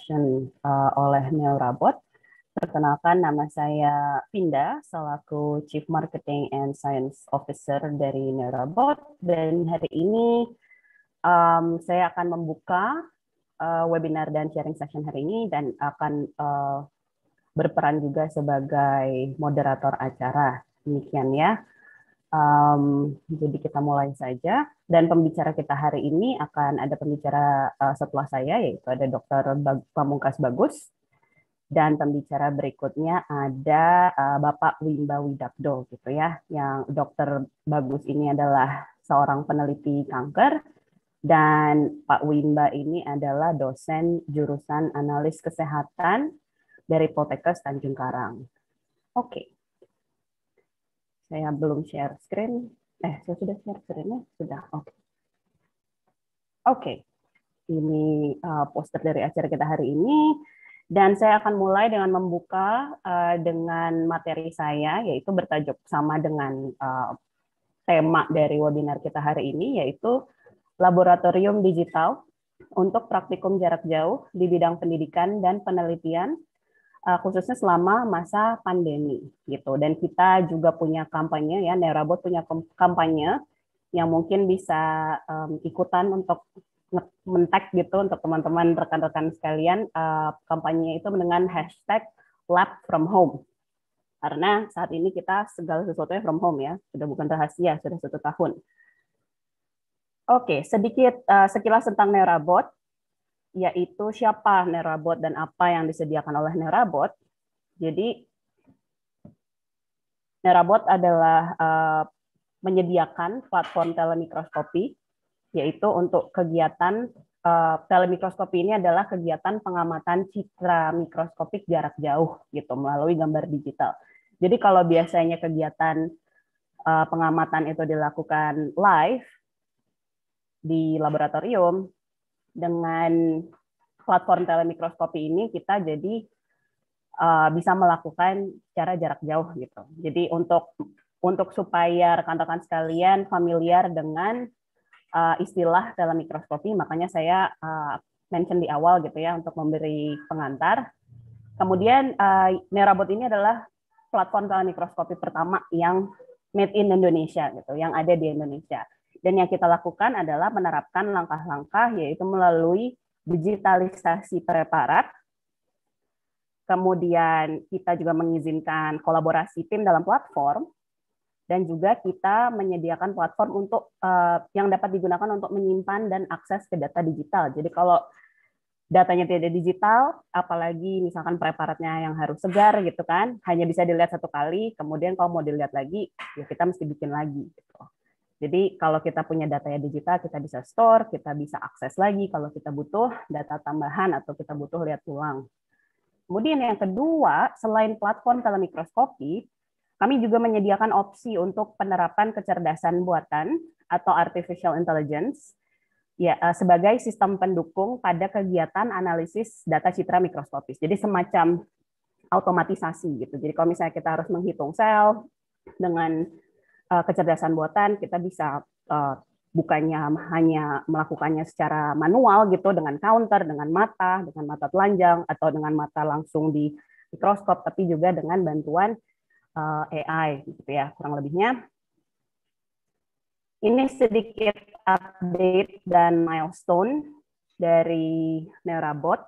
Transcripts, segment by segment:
discussion uh, eh, oleh Neurabot. Perkenalkan nama saya Pinda selaku Chief Marketing and Science Officer dari Neurabot dan hari ini um, saya akan membuka uh, webinar dan sharing session hari ini dan akan uh, berperan juga sebagai moderator acara. Demikian ya. Um, jadi kita mulai saja dan pembicara kita hari ini akan ada pembicara uh, setelah saya yaitu ada Dr. Bag Pamungkas Bagus dan pembicara berikutnya ada uh, Bapak Wimba Widakdo gitu ya yang Dokter Bagus ini adalah seorang peneliti kanker dan Pak Wimba ini adalah dosen jurusan analis kesehatan dari Poltekkes Tanjung Karang. Oke. Okay saya belum share screen. Eh, saya sudah share screen-nya? Sudah, oke. Okay. Oke, okay. ini uh, poster dari acara kita hari ini. Dan saya akan mulai dengan membuka uh, dengan materi saya, yaitu bertajuk sama dengan uh, tema dari webinar kita hari ini, yaitu Laboratorium Digital untuk Praktikum Jarak Jauh di Bidang Pendidikan dan Penelitian Eh, khususnya selama masa pandemi gitu. Dan kita juga punya kampanye ya, Nerabot punya kampanye yang mungkin bisa um, ikutan untuk mentek gitu untuk teman-teman rekan-rekan sekalian uh, kampanye itu dengan hashtag lab from home karena saat ini kita segala sesuatunya from home ya sudah bukan rahasia sudah satu tahun oke sedikit uh, sekilas tentang Nerabot yaitu siapa nerabot dan apa yang disediakan oleh nerabot. Jadi nerabot adalah eh, menyediakan platform telemikroskopi, yaitu untuk kegiatan uh, telemikroskopi ini adalah kegiatan pengamatan citra mikroskopik jarak jauh gitu melalui gambar digital. Jadi kalau biasanya kegiatan eh, pengamatan itu dilakukan live di laboratorium, dengan platform telemikroskopi ini kita jadi uh, bisa melakukan secara jarak jauh gitu. Jadi untuk untuk supaya rekan-rekan sekalian familiar dengan uh, istilah telemikroskopi, makanya saya uh, mention di awal gitu ya untuk memberi pengantar. Kemudian uh, Nerabot ini adalah platform telemikroskopi pertama yang made in Indonesia gitu, yang ada di Indonesia. Dan yang kita lakukan adalah menerapkan langkah-langkah yaitu melalui digitalisasi preparat, kemudian kita juga mengizinkan kolaborasi tim dalam platform, dan juga kita menyediakan platform untuk uh, yang dapat digunakan untuk menyimpan dan akses ke data digital. Jadi kalau datanya tidak digital, apalagi misalkan preparatnya yang harus segar gitu kan, hanya bisa dilihat satu kali, kemudian kalau mau dilihat lagi, ya kita mesti bikin lagi gitu. Jadi kalau kita punya data yang digital, kita bisa store, kita bisa akses lagi kalau kita butuh data tambahan atau kita butuh lihat ulang. Kemudian yang kedua, selain platform telemikroskopi, kami juga menyediakan opsi untuk penerapan kecerdasan buatan atau artificial intelligence ya eh, sebagai sistem pendukung pada kegiatan analisis data citra mikroskopis. Jadi semacam otomatisasi gitu. Jadi kalau misalnya kita harus menghitung sel dengan Eh, kecerdasan buatan kita bisa eh, bukannya hanya melakukannya secara manual gitu dengan counter, dengan mata, dengan mata telanjang atau dengan mata langsung di mikroskop, tapi juga dengan bantuan eh, AI gitu ya kurang lebihnya. Ini sedikit update dan milestone dari Neurabot.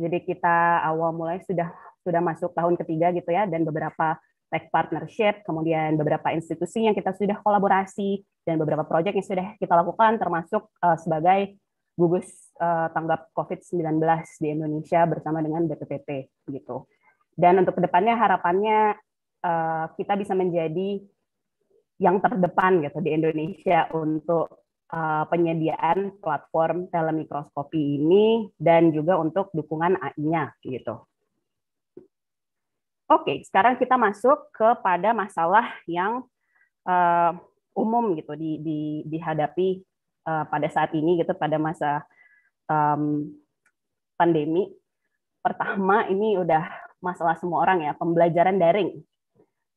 Jadi kita awal mulai sudah sudah masuk tahun ketiga gitu ya dan beberapa tech partnership, kemudian beberapa institusi yang kita sudah kolaborasi, dan beberapa proyek yang sudah kita lakukan, termasuk uh, sebagai gugus uh, tanggap COVID-19 di Indonesia bersama dengan BPPT. gitu. Dan untuk kedepannya harapannya uh, kita bisa menjadi yang terdepan gitu di Indonesia untuk uh, penyediaan platform telemikroskopi ini dan juga untuk dukungan AI-nya gitu. Oke, okay, sekarang kita masuk kepada masalah yang uh, umum gitu di, di, dihadapi uh, pada saat ini gitu pada masa um, pandemi. Pertama ini udah masalah semua orang ya pembelajaran daring,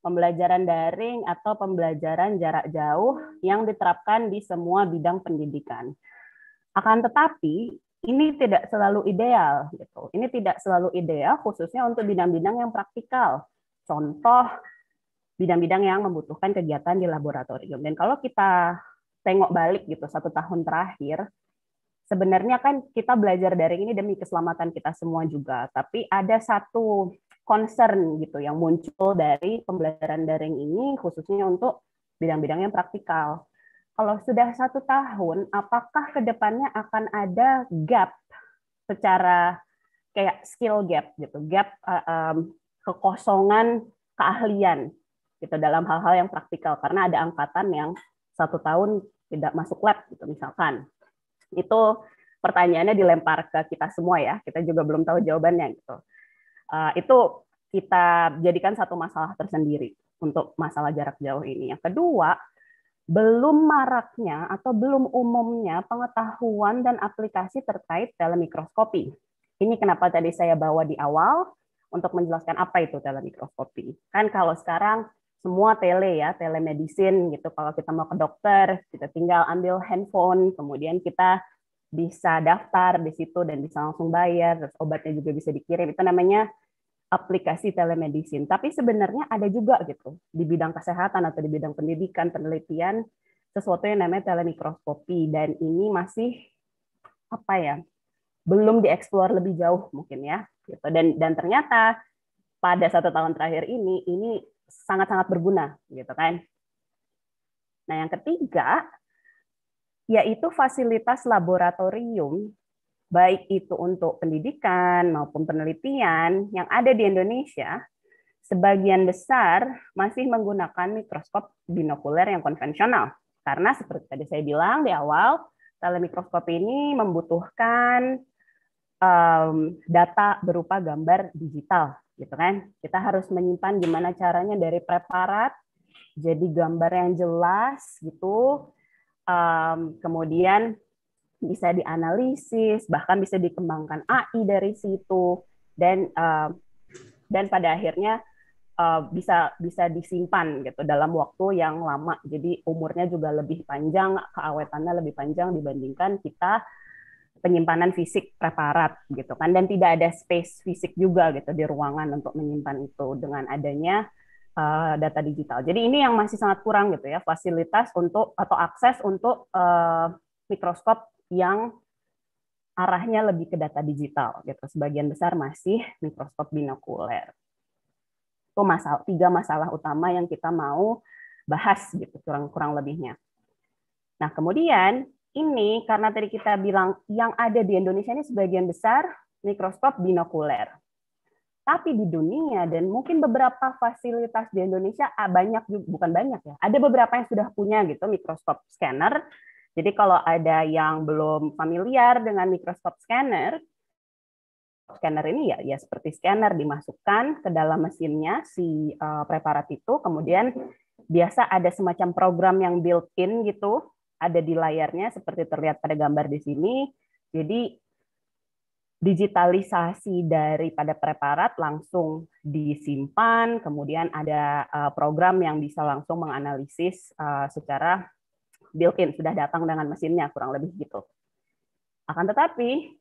pembelajaran daring atau pembelajaran jarak jauh yang diterapkan di semua bidang pendidikan. Akan tetapi ini tidak selalu ideal gitu. Ini tidak selalu ideal khususnya untuk bidang-bidang yang praktikal. Contoh bidang-bidang yang membutuhkan kegiatan di laboratorium. Dan kalau kita tengok balik gitu satu tahun terakhir, sebenarnya kan kita belajar dari ini demi keselamatan kita semua juga. Tapi ada satu concern gitu yang muncul dari pembelajaran daring ini khususnya untuk bidang-bidang yang praktikal kalau sudah satu tahun, apakah kedepannya akan ada gap secara kayak skill gap gitu, gap uh, um, kekosongan keahlian gitu dalam hal-hal yang praktikal karena ada angkatan yang satu tahun tidak masuk lab gitu misalkan itu pertanyaannya dilempar ke kita semua ya kita juga belum tahu jawabannya gitu uh, itu kita jadikan satu masalah tersendiri untuk masalah jarak jauh ini yang kedua belum maraknya atau belum umumnya pengetahuan dan aplikasi terkait telemikroskopi. Ini kenapa tadi saya bawa di awal untuk menjelaskan apa itu telemikroskopi. Kan kalau sekarang semua tele ya, telemedicine gitu. Kalau kita mau ke dokter, kita tinggal ambil handphone, kemudian kita bisa daftar di situ dan bisa langsung bayar, obatnya juga bisa dikirim. Itu namanya aplikasi telemedicine. Tapi sebenarnya ada juga gitu di bidang kesehatan atau di bidang pendidikan, penelitian sesuatu yang namanya telemikroskopi dan ini masih apa ya? belum dieksplor lebih jauh mungkin ya. Gitu. Dan dan ternyata pada satu tahun terakhir ini ini sangat-sangat berguna gitu kan. Nah, yang ketiga yaitu fasilitas laboratorium baik itu untuk pendidikan maupun penelitian yang ada di Indonesia, sebagian besar masih menggunakan mikroskop binokuler yang konvensional. Karena seperti tadi saya bilang di awal, telemikroskop ini membutuhkan um, data berupa gambar digital, gitu kan? Kita harus menyimpan gimana caranya dari preparat jadi gambar yang jelas gitu. Um, kemudian bisa dianalisis, bahkan bisa dikembangkan AI dari situ dan eh, dan pada akhirnya eh, bisa bisa disimpan gitu dalam waktu yang lama. Jadi umurnya juga lebih panjang, keawetannya lebih panjang dibandingkan kita penyimpanan fisik preparat gitu kan dan tidak ada space fisik juga gitu di ruangan untuk menyimpan itu dengan adanya uh, data digital. Jadi ini yang masih sangat kurang gitu ya fasilitas untuk atau akses untuk uh, mikroskop yang arahnya lebih ke data digital gitu. Sebagian besar masih mikroskop binokuler. Itu masalah tiga masalah utama yang kita mau bahas gitu kurang kurang lebihnya. Nah, kemudian ini karena tadi kita bilang yang ada di Indonesia ini sebagian besar mikroskop binokuler. Tapi di dunia dan mungkin beberapa fasilitas di Indonesia ah, banyak bukan banyak ya. Ada beberapa yang sudah punya gitu mikroskop scanner jadi kalau ada yang belum familiar dengan mikroskop scanner, scanner ini ya ya seperti scanner dimasukkan ke dalam mesinnya si uh, preparat itu, kemudian biasa ada semacam program yang built-in gitu, ada di layarnya seperti terlihat pada gambar di sini. Jadi digitalisasi daripada preparat langsung disimpan, kemudian ada eh, program yang bisa langsung menganalisis eh, secara built-in, sudah datang dengan mesinnya kurang lebih gitu. Akan tetapi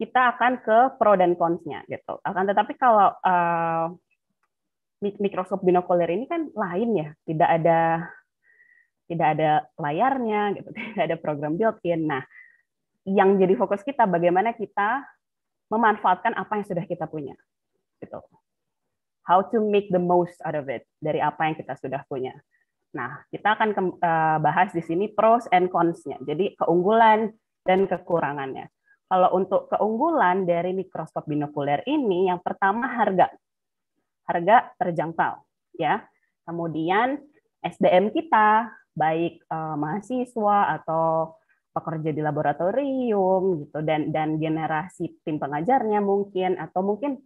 kita akan ke pro dan cons-nya gitu. Akan tetapi kalau uh, mikroskop binokuler ini kan lain ya, tidak ada tidak ada layarnya gitu, tidak ada program built-in. Nah, yang jadi fokus kita bagaimana kita memanfaatkan apa yang sudah kita punya. Gitu. How to make the most out of it dari apa yang kita sudah punya. Nah, kita akan ke, uh, eh, bahas di sini pros and cons-nya. Jadi keunggulan dan kekurangannya. Kalau untuk keunggulan dari mikroskop binokuler ini, yang pertama harga. Harga terjangkau, ya. Kemudian SDM kita, baik uh, mahasiswa atau pekerja di laboratorium gitu dan dan generasi tim pengajarnya mungkin atau mungkin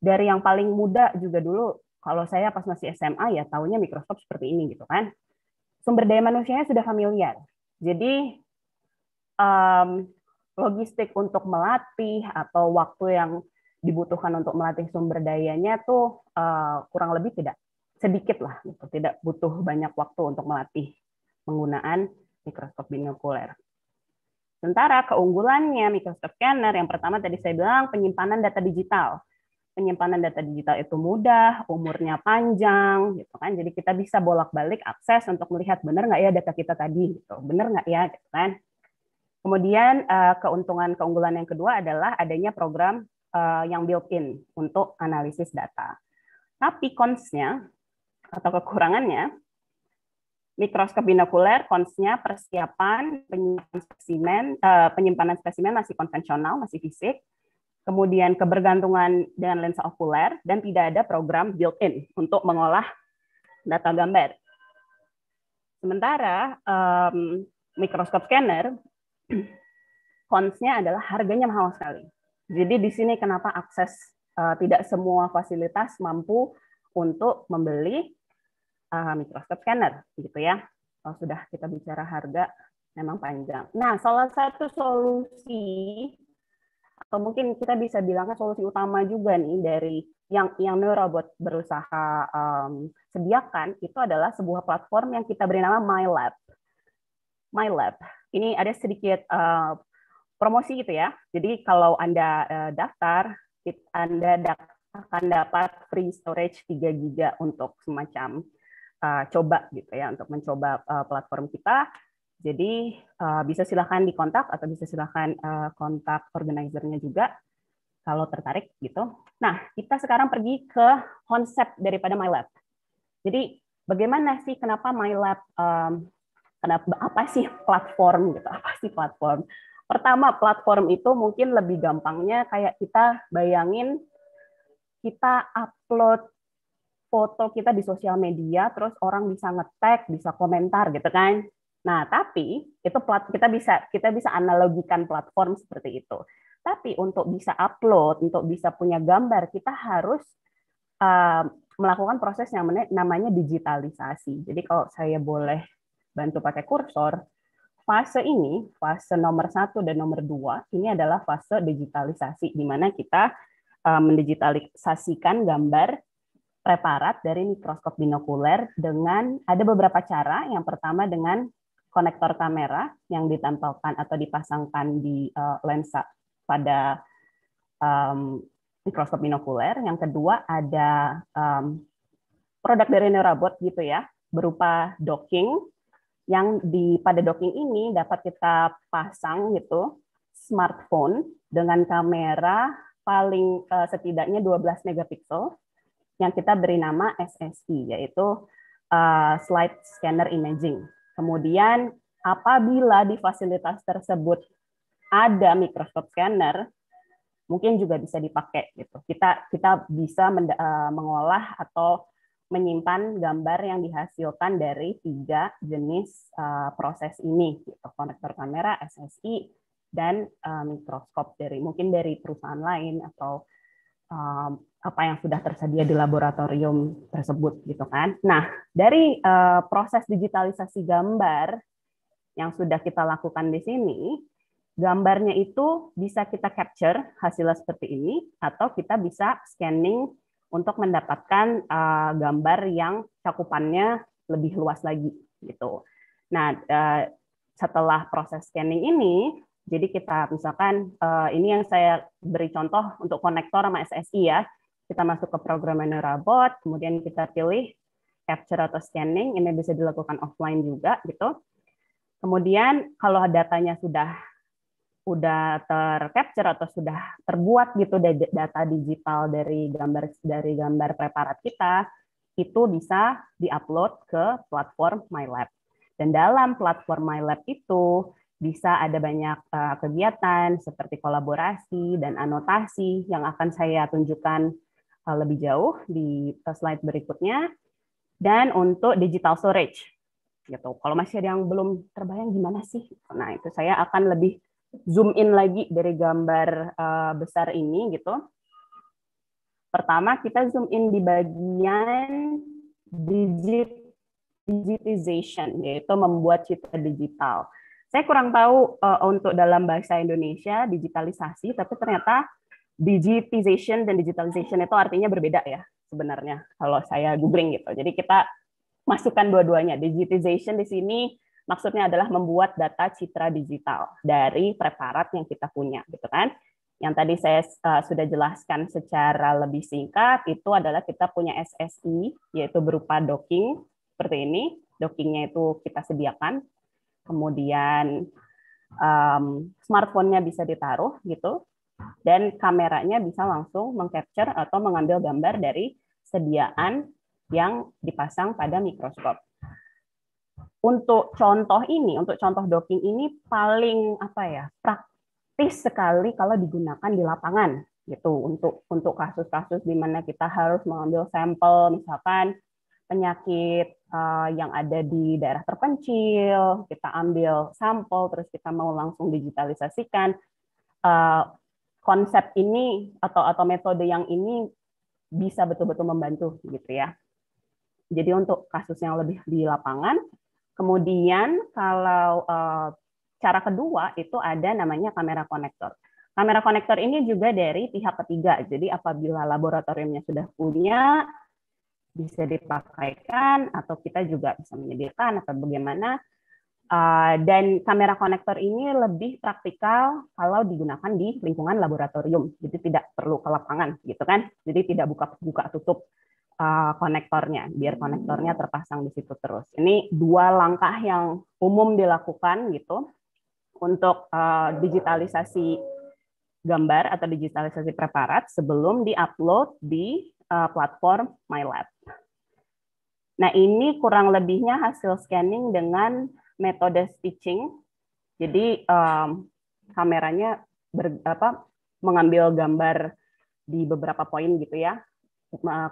dari yang paling muda juga dulu kalau saya pas masih SMA ya tahunya Microsoft seperti ini gitu kan. Sumber daya manusianya sudah familiar. Jadi um, logistik untuk melatih atau waktu yang dibutuhkan untuk melatih sumber dayanya tuh uh, kurang lebih tidak sedikit lah gitu. tidak butuh banyak waktu untuk melatih penggunaan mikroskop binokuler. Sementara keunggulannya mikroskop scanner yang pertama tadi saya bilang penyimpanan data digital penyimpanan data digital itu mudah, umurnya panjang, gitu kan. Jadi kita bisa bolak-balik akses untuk melihat benar nggak ya data kita tadi, gitu. Benar nggak ya, gitu kan. Kemudian eh, keuntungan keunggulan yang kedua adalah adanya program eh, yang built-in untuk analisis data. Tapi cons atau kekurangannya, mikroskop binokuler cons persiapan penyimpanan spesimen, eh, penyimpanan spesimen masih konvensional, masih fisik, kemudian kebergantungan dengan lensa okuler, dan tidak ada program built-in untuk mengolah data gambar. Sementara um, mikroskop scanner, konsnya adalah harganya mahal sekali. Jadi di sini kenapa akses uh, tidak semua fasilitas mampu untuk membeli uh, e, mikroskop scanner, gitu ya. Kalau sudah kita bicara harga, memang panjang. Nah, salah satu solusi atau mungkin kita bisa bilangnya solusi utama juga nih dari yang yang Neurobot berusaha um, sediakan itu adalah sebuah platform yang kita beri nama MyLab. MyLab. Ini ada sedikit uh, promosi gitu ya. Jadi kalau Anda uh, daftar, Anda akan dapat free storage 3 Giga untuk semacam uh, coba gitu ya, untuk mencoba uh, platform kita jadi uh, bisa silahkan dikontak atau bisa silahkan uh, kontak organizernya juga kalau tertarik gitu. Nah, kita sekarang pergi ke konsep daripada MyLab. Jadi bagaimana sih kenapa MyLab um, kenapa apa sih platform gitu? Apa sih platform? Pertama, platform itu mungkin lebih gampangnya kayak kita bayangin kita upload foto kita di sosial media, terus orang bisa ngetek, bisa komentar gitu kan. Nah, tapi itu plat kita bisa kita bisa analogikan platform seperti itu. Tapi untuk bisa upload, untuk bisa punya gambar, kita harus uh, melakukan proses yang namanya digitalisasi. Jadi kalau saya boleh bantu pakai kursor, fase ini, fase nomor satu dan nomor dua, ini adalah fase digitalisasi, di mana kita uh, mendigitalisasikan gambar preparat dari mikroskop binokuler dengan ada beberapa cara. Yang pertama dengan konektor kamera yang ditempelkan atau dipasangkan di uh, lensa pada um, mikroskop binokuler. Yang kedua ada um, produk dari Neurobot gitu ya, berupa docking yang di pada docking ini dapat kita pasang gitu smartphone dengan kamera paling uh, setidaknya 12 megapiksel yang kita beri nama SSI yaitu uh, slide scanner imaging. Kemudian apabila di fasilitas tersebut ada mikroskop scanner, mungkin juga bisa dipakai gitu. Kita kita bisa e, mengolah atau menyimpan gambar yang dihasilkan dari tiga jenis e, proses ini, gitu. konektor kamera, SSI, dan e, mikroskop dari mungkin dari perusahaan lain atau apa yang sudah tersedia di laboratorium tersebut gitu kan. Nah, dari uh, proses digitalisasi gambar yang sudah kita lakukan di sini, gambarnya itu bisa kita capture hasilnya seperti ini atau kita bisa scanning untuk mendapatkan uh, gambar yang cakupannya lebih luas lagi gitu. Nah, uh, setelah proses scanning ini jadi kita misalkan ini yang saya beri contoh untuk konektor sama SSI ya kita masuk ke program menu robot kemudian kita pilih capture atau scanning, ini bisa dilakukan offline juga gitu. Kemudian kalau datanya sudah udah tercapture atau sudah terbuat gitu data digital dari gambar dari gambar preparat kita itu bisa diupload ke platform MyLab. Dan dalam platform MyLab itu bisa ada banyak eh, kegiatan seperti kolaborasi dan anotasi yang akan saya tunjukkan Eh, lebih jauh di eh, slide berikutnya dan untuk digital storage gitu. Kalau masih ada yang belum terbayang gimana sih? Nah, itu saya akan lebih zoom in lagi dari gambar uh, besar ini gitu. Pertama, kita zoom in di bagian digit digitization yaitu membuat citra digital. Saya kurang tahu uh, untuk dalam bahasa Indonesia digitalisasi tapi ternyata digitization dan digitalization itu artinya berbeda ya sebenarnya kalau saya googling gitu. Jadi kita masukkan dua-duanya. Digitization di sini maksudnya adalah membuat data citra digital dari preparat yang kita punya gitu kan. Yang tadi saya uh, sudah jelaskan secara lebih singkat itu adalah kita punya SSI yaitu berupa docking seperti ini. Dockingnya itu kita sediakan. Kemudian um, smartphone-nya bisa ditaruh gitu dan kameranya bisa langsung mengcapture atau mengambil gambar dari sediaan yang dipasang pada mikroskop. Untuk contoh ini, untuk contoh docking ini paling apa ya praktis sekali kalau digunakan di lapangan gitu untuk untuk kasus-kasus di mana kita harus mengambil sampel misalkan penyakit uh, yang ada di daerah terpencil kita ambil sampel terus kita mau langsung digitalisasikan uh, konsep ini atau atau metode yang ini bisa betul-betul membantu gitu ya. Jadi untuk kasus yang lebih di lapangan, kemudian kalau eh, cara kedua itu ada namanya kamera konektor. Kamera konektor ini juga dari pihak ketiga. Jadi apabila laboratoriumnya sudah punya bisa dipakaikan atau kita juga bisa menyediakan atau bagaimana Uh, dan kamera konektor ini lebih praktikal kalau digunakan di lingkungan laboratorium, jadi tidak perlu ke lapangan, gitu kan? Jadi tidak buka buka tutup uh, konektornya, biar konektornya hmm. terpasang di situ terus. Ini dua langkah yang umum dilakukan gitu untuk uh, digitalisasi gambar atau digitalisasi preparat sebelum diupload di uh, platform MyLab. Nah ini kurang lebihnya hasil scanning dengan metode stitching. Jadi um, kameranya ber, apa, mengambil gambar di beberapa poin gitu ya.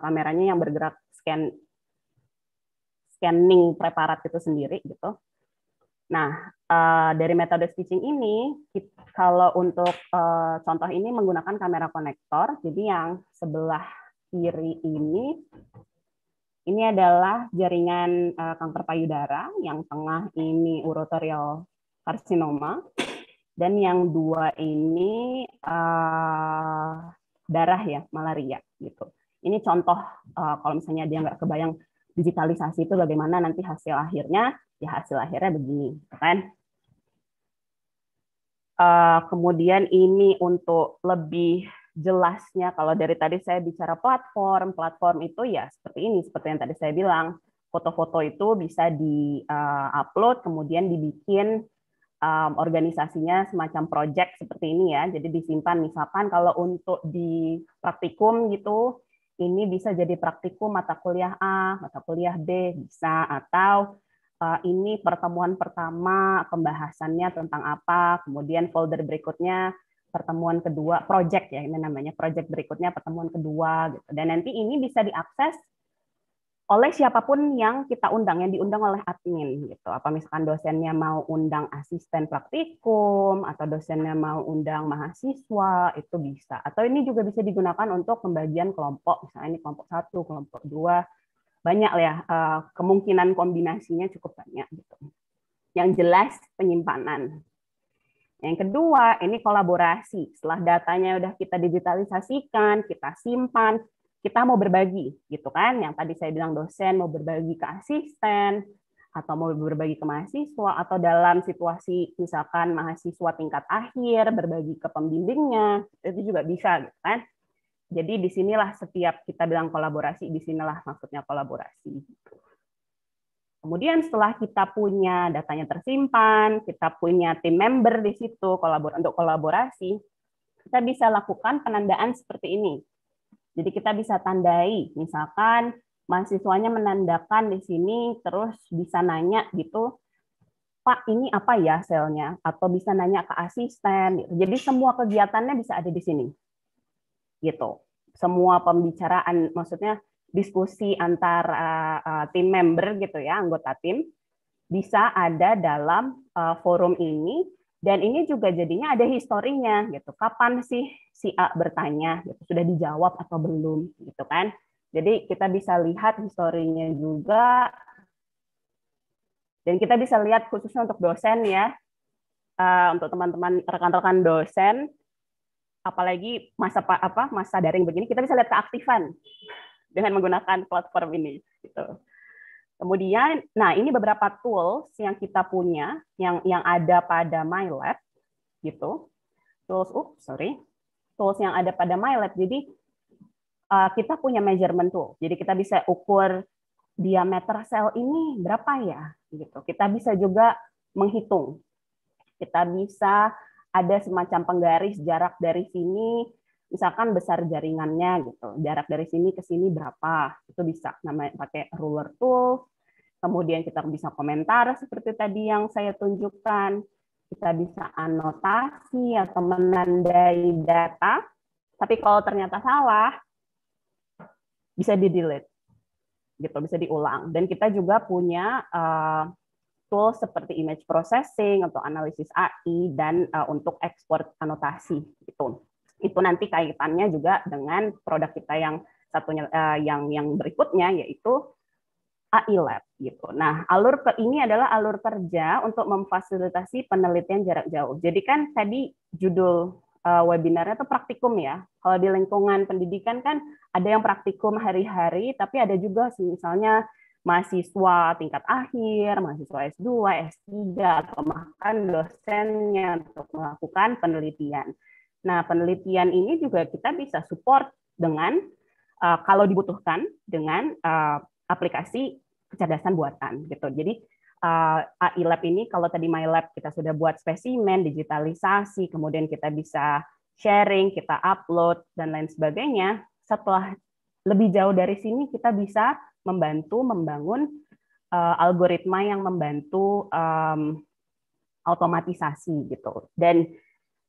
Kameranya yang bergerak scan scanning preparat itu sendiri gitu. Nah, eh, dari metode stitching ini, kalau untuk eh, contoh ini menggunakan kamera konektor, jadi yang sebelah kiri ini ini adalah jaringan uh, kanker payudara, yang tengah ini urotorial karsinoma, dan yang dua ini uh, darah ya, malaria gitu. Ini contoh uh, kalau misalnya dia nggak kebayang digitalisasi itu bagaimana nanti hasil akhirnya, ya hasil akhirnya begini, kan? Uh, kemudian ini untuk lebih jelasnya kalau dari tadi saya bicara platform, platform itu ya seperti ini, seperti yang tadi saya bilang, foto-foto itu bisa di-upload, eh, kemudian dibikin eh, organisasinya semacam project seperti ini ya, jadi disimpan misalkan kalau untuk di praktikum gitu, ini bisa jadi praktikum mata kuliah A, mata kuliah B, bisa, atau eh, ini pertemuan pertama pembahasannya tentang apa, kemudian folder berikutnya pertemuan kedua project ya ini namanya project berikutnya pertemuan kedua gitu dan nanti ini bisa diakses oleh siapapun yang kita undang yang diundang oleh admin gitu apa misalkan dosennya mau undang asisten praktikum atau dosennya mau undang mahasiswa itu bisa atau ini juga bisa digunakan untuk pembagian kelompok misalnya ini kelompok satu kelompok dua banyak ya eh, kemungkinan kombinasinya cukup banyak gitu yang jelas penyimpanan yang kedua, ini kolaborasi. Setelah datanya udah kita digitalisasikan, kita simpan, kita mau berbagi, gitu kan? Yang tadi saya bilang dosen mau berbagi ke asisten, atau mau berbagi ke mahasiswa, atau dalam situasi misalkan mahasiswa tingkat akhir, berbagi ke pembimbingnya, itu juga bisa, gitu kan? Jadi disinilah setiap kita bilang kolaborasi, disinilah maksudnya kolaborasi. Gitu. Kemudian setelah kita punya datanya tersimpan, kita punya tim member di situ kolabor untuk kolaborasi, kita bisa lakukan penandaan seperti ini. Jadi kita bisa tandai, misalkan mahasiswanya menandakan di sini, terus bisa nanya gitu, Pak ini apa ya selnya? Atau bisa nanya ke asisten. Gitu. Jadi semua kegiatannya bisa ada di sini. Gitu. Semua pembicaraan, maksudnya diskusi antar uh, uh, tim member gitu ya, anggota tim bisa ada dalam uh, forum ini dan ini juga jadinya ada historinya gitu. Kapan sih si A bertanya gitu, sudah dijawab atau belum gitu kan. Jadi kita bisa lihat historinya juga dan kita bisa lihat khususnya untuk dosen ya, uh, untuk teman-teman rekan-rekan dosen, apalagi masa apa masa daring begini, kita bisa lihat keaktifan dengan menggunakan platform ini gitu. Kemudian, nah ini beberapa tools yang kita punya yang yang ada pada MyLab gitu. Tools, oh, sorry, tools yang ada pada MyLab. Jadi uh, kita punya measurement tool. Jadi kita bisa ukur diameter sel ini berapa ya gitu. Kita bisa juga menghitung. Kita bisa ada semacam penggaris jarak dari sini misalkan besar jaringannya gitu jarak dari sini ke sini berapa itu bisa namanya pakai ruler tool kemudian kita bisa komentar seperti tadi yang saya tunjukkan kita bisa anotasi atau menandai data tapi kalau ternyata salah bisa di delete gitu bisa diulang dan kita juga punya uh, eh, tool seperti image processing atau analisis AI dan uh, untuk ekspor anotasi gitu itu nanti kaitannya juga dengan produk kita yang satunya uh, yang yang berikutnya yaitu AI Lab gitu. Nah, alur ke ini adalah alur kerja untuk memfasilitasi penelitian jarak jauh. Jadi kan tadi judul uh, webinarnya itu praktikum ya. Kalau di lingkungan pendidikan kan ada yang praktikum hari-hari, tapi ada juga misalnya mahasiswa tingkat akhir, mahasiswa S2, S3, atau bahkan dosennya untuk melakukan penelitian. Nah, penelitian ini juga kita bisa support dengan uh, kalau dibutuhkan dengan uh, aplikasi kecerdasan buatan gitu. Jadi uh, eh, AI Lab ini kalau tadi My Lab kita sudah buat spesimen, digitalisasi, kemudian kita bisa sharing, kita upload dan lain sebagainya. Setelah lebih jauh dari sini kita bisa membantu membangun uh, algoritma yang membantu um, otomatisasi gitu. Dan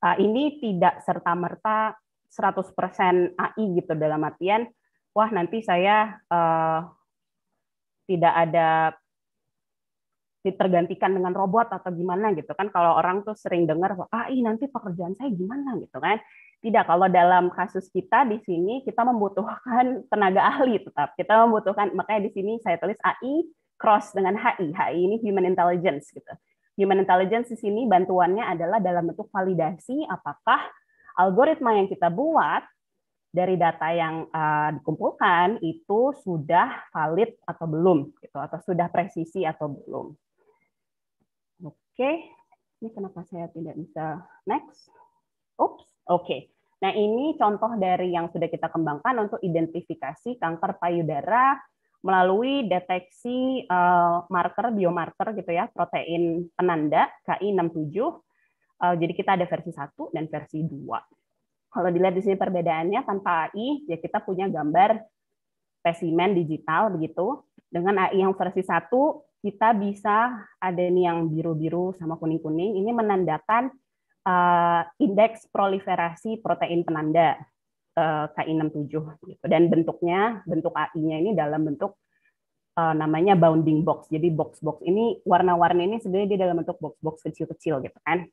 uh, ini tidak serta-merta 100% AI gitu dalam artian wah nanti saya uh, tidak ada ditergantikan dengan robot atau gimana gitu kan kalau orang tuh sering dengar AI nanti pekerjaan saya gimana gitu kan tidak kalau dalam kasus kita di sini kita membutuhkan tenaga ahli tetap kita membutuhkan makanya di sini saya tulis AI cross dengan HI HI ini human intelligence gitu Human intelligence di sini bantuannya adalah dalam bentuk validasi apakah algoritma yang kita buat dari data yang uh, dikumpulkan itu sudah valid atau belum gitu atau sudah presisi atau belum. Oke. Okay. Ini kenapa saya tidak bisa next? Oops. Oke. Okay. Nah, ini contoh dari yang sudah kita kembangkan untuk identifikasi kanker payudara melalui deteksi eh, marker biomarker gitu ya protein penanda KI67. tujuh eh, jadi kita ada versi 1 dan versi 2. Kalau dilihat di sini perbedaannya tanpa AI ya kita punya gambar spesimen digital begitu. Dengan AI yang versi 1 kita bisa ada nih yang biru-biru sama kuning-kuning ini menandakan uh, indeks proliferasi protein penanda. Eh, Ki67 gitu. Dan bentuknya, bentuk AI-nya ini dalam bentuk uh, namanya bounding box. Jadi box-box ini warna-warni ini sebenarnya dia dalam bentuk box-box kecil-kecil gitu kan.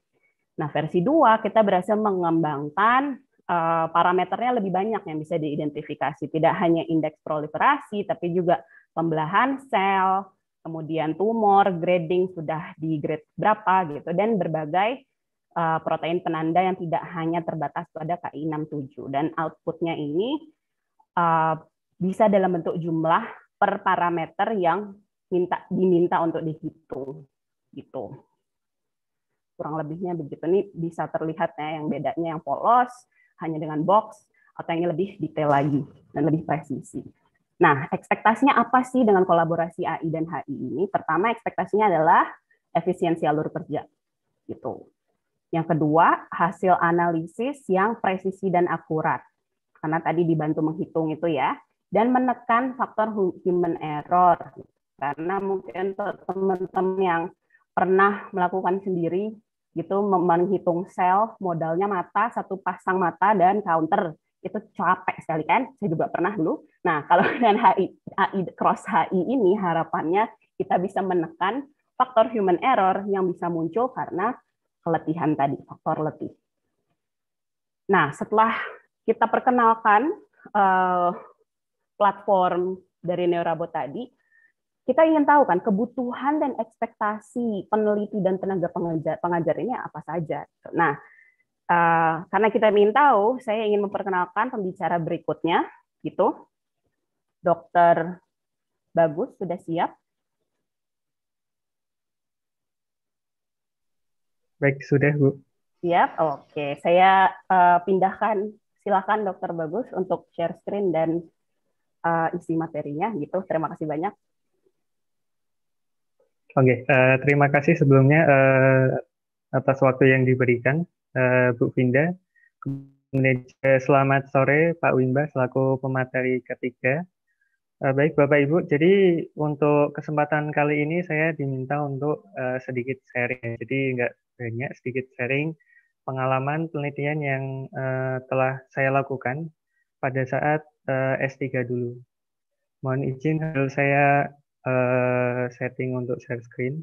Nah, versi 2 kita berhasil mengembangkan uh, parameternya lebih banyak yang bisa diidentifikasi. Tidak hanya indeks proliferasi tapi juga pembelahan sel, kemudian tumor, grading sudah di grade berapa gitu dan berbagai Eh, protein penanda yang tidak hanya terbatas pada KI67 dan outputnya ini eh, bisa dalam bentuk jumlah per parameter yang minta diminta untuk dihitung gitu kurang lebihnya begitu nih bisa terlihat ya yang bedanya yang polos hanya dengan box atau yang lebih detail lagi dan lebih presisi. Nah, ekspektasinya apa sih dengan kolaborasi AI dan HI ini? Pertama, ekspektasinya adalah efisiensi alur kerja. Gitu. Yang kedua, hasil analisis yang presisi dan akurat. Karena tadi dibantu menghitung itu ya. Dan menekan faktor human error. Karena mungkin teman-teman yang pernah melakukan sendiri gitu menghitung sel modalnya mata satu pasang mata dan counter itu capek sekali kan saya juga pernah dulu nah kalau dengan HI, AI cross HI ini harapannya kita bisa menekan faktor human error yang bisa muncul karena latihan tadi, faktor letih. Nah, setelah kita perkenalkan uh, platform dari Neurabot tadi, kita ingin tahu kan kebutuhan dan ekspektasi peneliti dan tenaga pengajar, pengajar ini apa saja. Nah, uh, karena kita ingin tahu, saya ingin memperkenalkan pembicara berikutnya, gitu. Dokter Bagus sudah siap? Baik, sudah Bu. Siap, oke. Okay. Saya uh, pindahkan, silakan Dokter Bagus untuk share screen dan uh, isi materinya gitu. Terima kasih banyak. Oke, okay, uh, eh, terima kasih sebelumnya uh, atas waktu yang diberikan, uh, Bu Finda. Kemudian selamat sore Pak Wimba selaku pemateri ketiga. baik Bapak Ibu, jadi untuk kesempatan kali ini saya diminta untuk sedikit sharing. Jadi nggak banyak sedikit sharing pengalaman penelitian yang uh, telah saya lakukan pada saat uh, eh, S3 dulu. Mohon izin kalau saya uh, setting untuk share screen.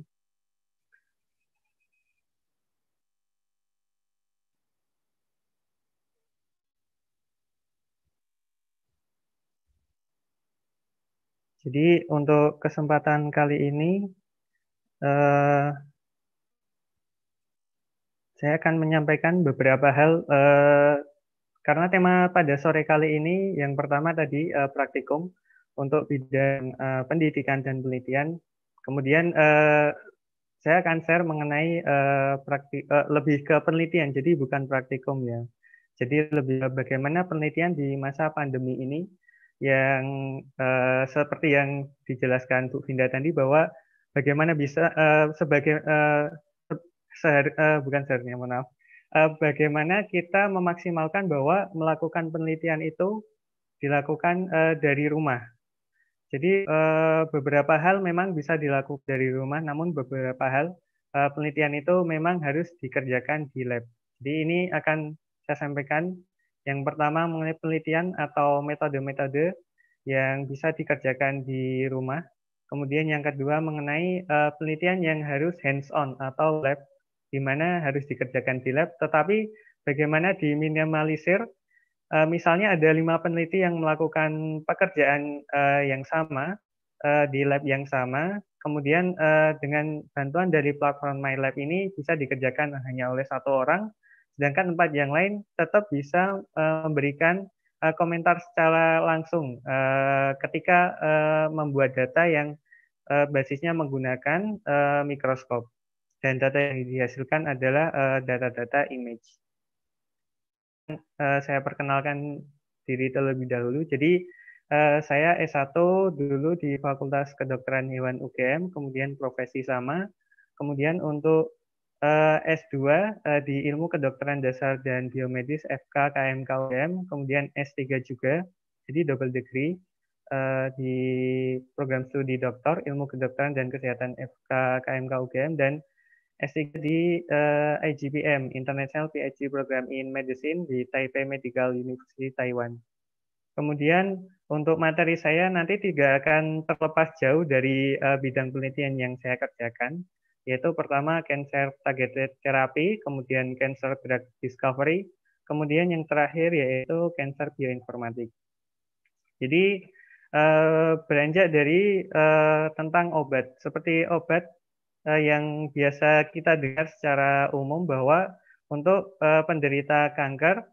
Jadi untuk kesempatan kali ini saya akan menyampaikan beberapa hal eh, karena tema pada sore kali ini yang pertama tadi eh, praktikum untuk bidang eh, pendidikan dan penelitian. Kemudian eh, saya akan share mengenai eh, praktik eh, lebih ke penelitian, jadi bukan praktikum ya. Jadi lebih bagaimana penelitian di masa pandemi ini yang eh, seperti yang dijelaskan Bu Vinda tadi bahwa bagaimana bisa eh, sebagai eh, sehari, uh, bukan seharusnya, mohon maaf. Uh, bagaimana kita memaksimalkan bahwa melakukan penelitian itu dilakukan uh, dari rumah. Jadi uh, beberapa hal memang bisa dilakukan dari rumah, namun beberapa hal uh, penelitian itu memang harus dikerjakan di lab. Jadi ini akan saya sampaikan. Yang pertama mengenai penelitian atau metode-metode yang bisa dikerjakan di rumah. Kemudian yang kedua mengenai uh, penelitian yang harus hands-on atau lab di mana harus dikerjakan di lab, tetapi bagaimana diminimalisir eh, misalnya ada lima peneliti yang melakukan pekerjaan eh, yang sama eh, di lab yang sama, kemudian dengan bantuan dari platform MyLab ini bisa dikerjakan hanya oleh satu orang, sedangkan empat yang lain tetap bisa memberikan komentar secara langsung ketika membuat data yang basisnya menggunakan mikroskop dan data yang dihasilkan adalah eh, data-data uh, image. Uh, saya perkenalkan diri terlebih dahulu. Jadi uh, saya S1 dulu di Fakultas Kedokteran Hewan UGM, kemudian profesi sama, kemudian untuk uh, S2 uh, di Ilmu Kedokteran Dasar dan Biomedis FK KMK UGM, kemudian S3 juga, jadi double degree di program studi doktor Ilmu Kedokteran dan Kesehatan FK KMK UGM dan S3 di uh, eh, IGBM, International PhD Program in Medicine di Taipei Medical University Taiwan. Kemudian untuk materi saya nanti tidak akan terlepas jauh dari uh, bidang penelitian yang saya kerjakan, yaitu pertama cancer targeted therapy, kemudian cancer drug discovery, kemudian yang terakhir yaitu cancer bioinformatik. Jadi uh, beranjak dari uh, tentang obat, seperti obat uh, yang biasa kita dengar secara umum bahwa untuk uh, penderita kanker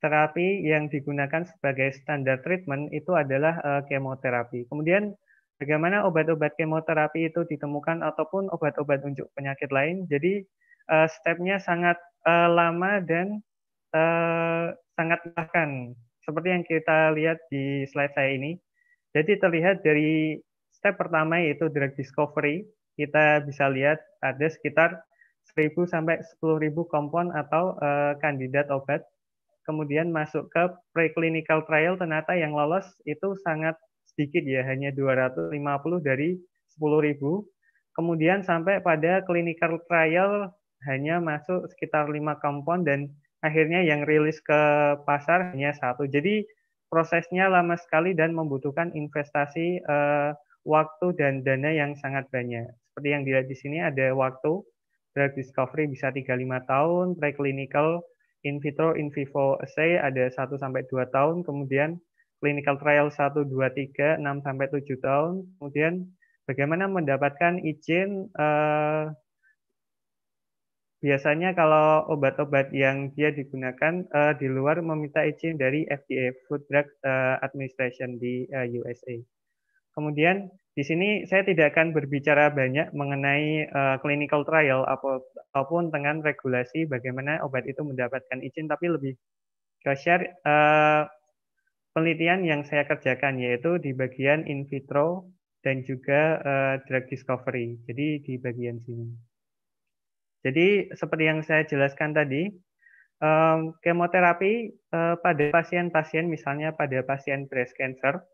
terapi yang digunakan sebagai standar treatment itu adalah uh, kemoterapi. Kemudian bagaimana obat-obat kemoterapi itu ditemukan ataupun obat-obat untuk penyakit lain. Jadi uh, stepnya sangat uh, lama dan uh, sangat bahkan Seperti yang kita lihat di slide saya ini. Jadi terlihat dari step pertama yaitu drug discovery kita bisa lihat ada sekitar 1.000 sampai 10.000 kompon atau uh, kandidat obat. Kemudian masuk ke preclinical trial ternyata yang lolos itu sangat sedikit ya, hanya 250 dari 10.000. Kemudian sampai pada clinical trial hanya masuk sekitar 5 kompon dan akhirnya yang rilis ke pasar hanya satu. Jadi prosesnya lama sekali dan membutuhkan investasi uh, waktu dan dana yang sangat banyak. Seperti yang dilihat di sini ada waktu drug discovery bisa 35 tahun, preclinical in vitro in vivo assay ada 1 sampai 2 tahun, kemudian clinical trial 1 2 3 6 sampai 7 tahun, kemudian bagaimana mendapatkan izin eh, biasanya kalau obat-obat yang dia digunakan eh, di luar meminta izin dari FDA Food Drug eh, Administration di eh, USA. Kemudian di sini saya tidak akan berbicara banyak mengenai uh, clinical trial ataupun dengan regulasi bagaimana obat itu mendapatkan izin, tapi lebih ke share uh, penelitian yang saya kerjakan yaitu di bagian in vitro dan juga uh, drug discovery. Jadi di bagian sini. Jadi seperti yang saya jelaskan tadi, um, kemoterapi uh, pada pasien-pasien misalnya pada pasien breast cancer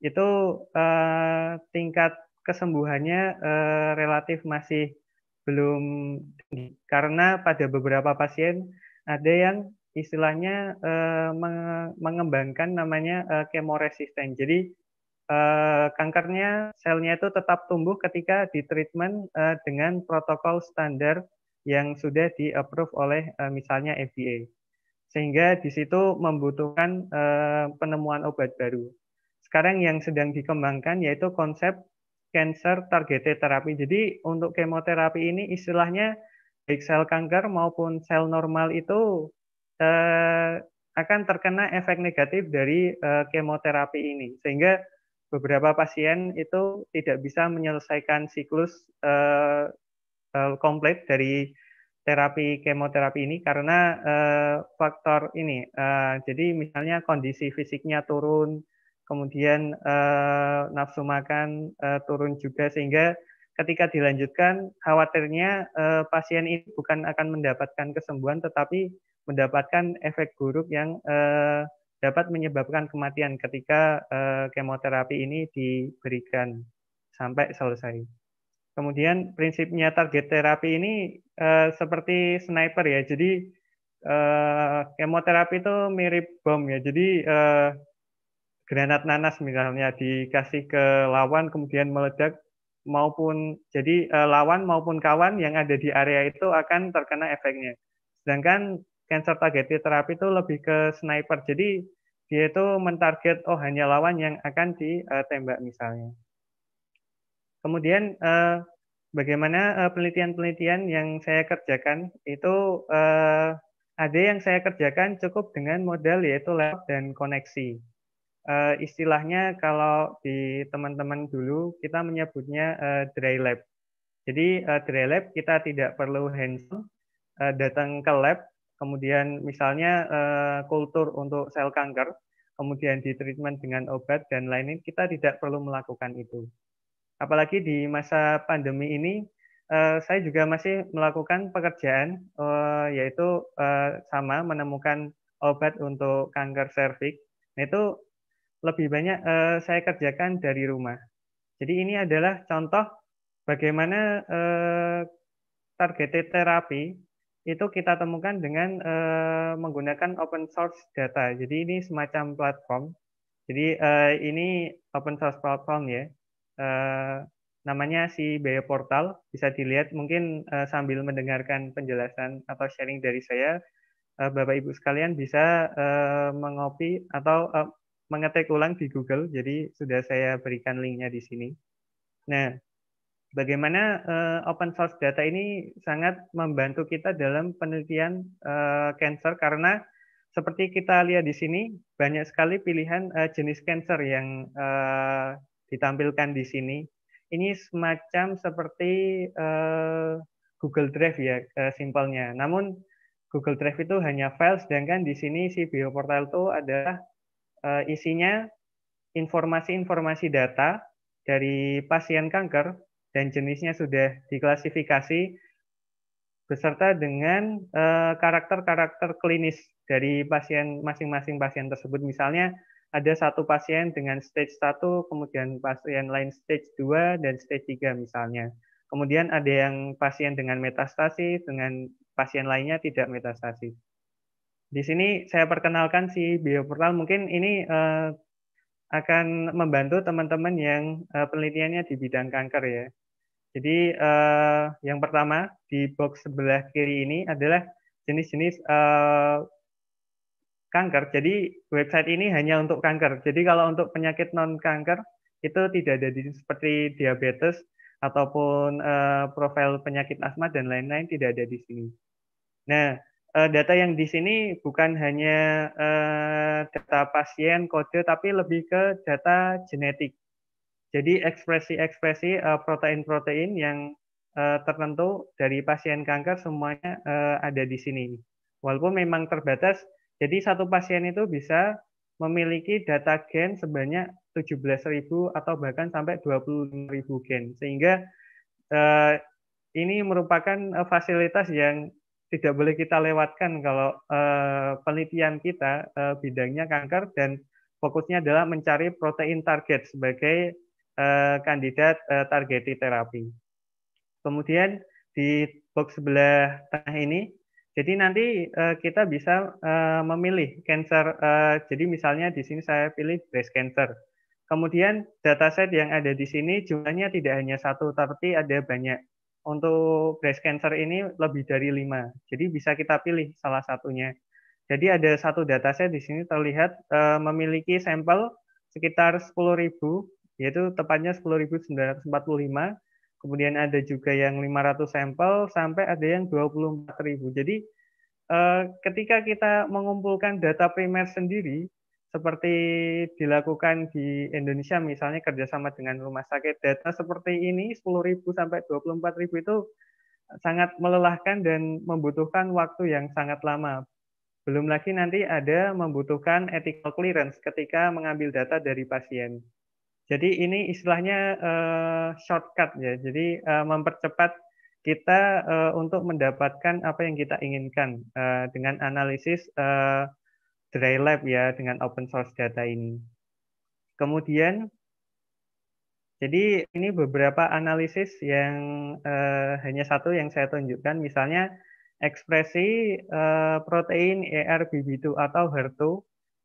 itu eh, tingkat kesembuhannya eh, relatif masih belum tinggi karena pada beberapa pasien ada yang istilahnya eh, mengembangkan namanya eh, kemoresisten. Jadi eh, kankernya selnya itu tetap tumbuh ketika ditreatment eh, dengan protokol standar yang sudah di approve oleh eh, misalnya FDA. Sehingga di situ membutuhkan eh, penemuan obat baru. Sekarang yang sedang dikembangkan yaitu konsep cancer targeted therapy. Jadi untuk kemoterapi ini istilahnya baik sel kanker maupun sel normal itu eh, akan terkena efek negatif dari eh, kemoterapi ini. Sehingga beberapa pasien itu tidak bisa menyelesaikan siklus eh, eh, komplit dari terapi kemoterapi ini karena eh, faktor ini. Eh, jadi misalnya kondisi fisiknya turun, kemudian eh, nafsu makan eh, turun juga sehingga ketika dilanjutkan khawatirnya eh, pasien ini bukan akan mendapatkan kesembuhan tetapi mendapatkan efek buruk yang dapat menyebabkan kematian ketika kemoterapi ini diberikan sampai selesai. Kemudian prinsipnya target terapi ini seperti sniper ya. Jadi kemoterapi itu mirip bom ya. Jadi granat nanas misalnya dikasih ke lawan kemudian meledak maupun jadi eh, lawan maupun kawan yang ada di area itu akan terkena efeknya. Sedangkan cancer targeted terapi itu lebih ke sniper. Jadi dia itu mentarget oh hanya lawan yang akan ditembak misalnya. Kemudian eh, bagaimana eh, penelitian-penelitian yang saya kerjakan itu eh, ada yang saya kerjakan cukup dengan model yaitu lab dan koneksi uh, istilahnya kalau di teman-teman dulu kita menyebutnya uh, dry lab. Jadi uh, dry lab kita tidak perlu hands-on uh, datang ke lab, kemudian misalnya uh, kultur untuk sel kanker, kemudian di treatment dengan obat dan lainnya kita tidak perlu melakukan itu. Apalagi di masa pandemi ini saya juga masih melakukan pekerjaan yaitu sama menemukan obat untuk kanker serviks. Nah, itu lebih banyak uh, saya kerjakan dari rumah. Jadi ini adalah contoh bagaimana uh, targeted terapi itu kita temukan dengan uh, menggunakan open source data. Jadi ini semacam platform. Jadi uh, ini open source platform ya. Uh, namanya si Bio Portal bisa dilihat mungkin uh, sambil mendengarkan penjelasan atau sharing dari saya uh, Bapak Ibu sekalian bisa uh, mengopi atau uh, mengetik ulang di Google. Jadi sudah saya berikan linknya di sini. Nah, bagaimana uh, open source data ini sangat membantu kita dalam penelitian uh, cancer karena seperti kita lihat di sini banyak sekali pilihan uh, jenis cancer yang uh, ditampilkan di sini. Ini semacam seperti uh, Google Drive ya uh, simpelnya. Namun Google Drive itu hanya file sedangkan di sini si bioportal itu adalah Eh, isinya informasi-informasi data dari pasien kanker dan jenisnya sudah diklasifikasi beserta dengan eh, karakter-karakter klinis dari pasien masing-masing pasien tersebut. Misalnya ada satu pasien dengan stage 1, kemudian pasien lain stage 2 dan stage 3 misalnya. Kemudian ada yang pasien dengan metastasi dengan pasien lainnya tidak metastasis. Di sini saya perkenalkan si bioportal. Mungkin ini uh, akan membantu teman-teman yang uh, penelitiannya di bidang kanker ya. Jadi uh, yang pertama di box sebelah kiri ini adalah jenis-jenis uh, kanker. Jadi website ini hanya untuk kanker. Jadi kalau untuk penyakit non kanker itu tidak ada di, seperti diabetes ataupun uh, profil penyakit asma dan lain-lain tidak ada di sini. Nah, Eh, data yang di sini bukan hanya eh, data pasien kode, tapi lebih ke data genetik. Jadi ekspresi-ekspresi eh, protein-protein yang tertentu dari pasien kanker semuanya ada di sini. Walaupun memang terbatas, jadi satu pasien itu bisa memiliki data gen sebanyak 17.000 atau bahkan sampai 25.000 gen. Sehingga ini merupakan fasilitas yang tidak boleh kita lewatkan kalau uh, penelitian kita uh, bidangnya kanker dan fokusnya adalah mencari protein target sebagai uh, kandidat uh, targeted terapi. Kemudian di box sebelah tengah ini, jadi nanti uh, kita bisa uh, memilih cancer. Uh, jadi misalnya di sini saya pilih breast cancer. Kemudian dataset yang ada di sini jumlahnya tidak hanya satu, tapi ada banyak untuk breast cancer ini lebih dari lima. Jadi bisa kita pilih salah satunya. Jadi ada satu data saya di sini terlihat e, memiliki sampel sekitar 10.000, yaitu tepatnya 10.945. Kemudian ada juga yang 500 sampel sampai ada yang 24.000. Jadi e, ketika kita mengumpulkan data primer sendiri, seperti dilakukan di Indonesia misalnya kerjasama dengan rumah sakit data seperti ini 10.000 sampai 24.000 itu sangat melelahkan dan membutuhkan waktu yang sangat lama belum lagi nanti ada membutuhkan ethical clearance ketika mengambil data dari pasien jadi ini istilahnya uh, shortcut ya jadi uh, mempercepat kita uh, untuk mendapatkan apa yang kita inginkan uh, dengan analisis uh, dry lab ya dengan open source data ini. Kemudian jadi ini beberapa analisis yang eh, hanya satu yang saya tunjukkan misalnya ekspresi eh, protein ERBB2 atau HER2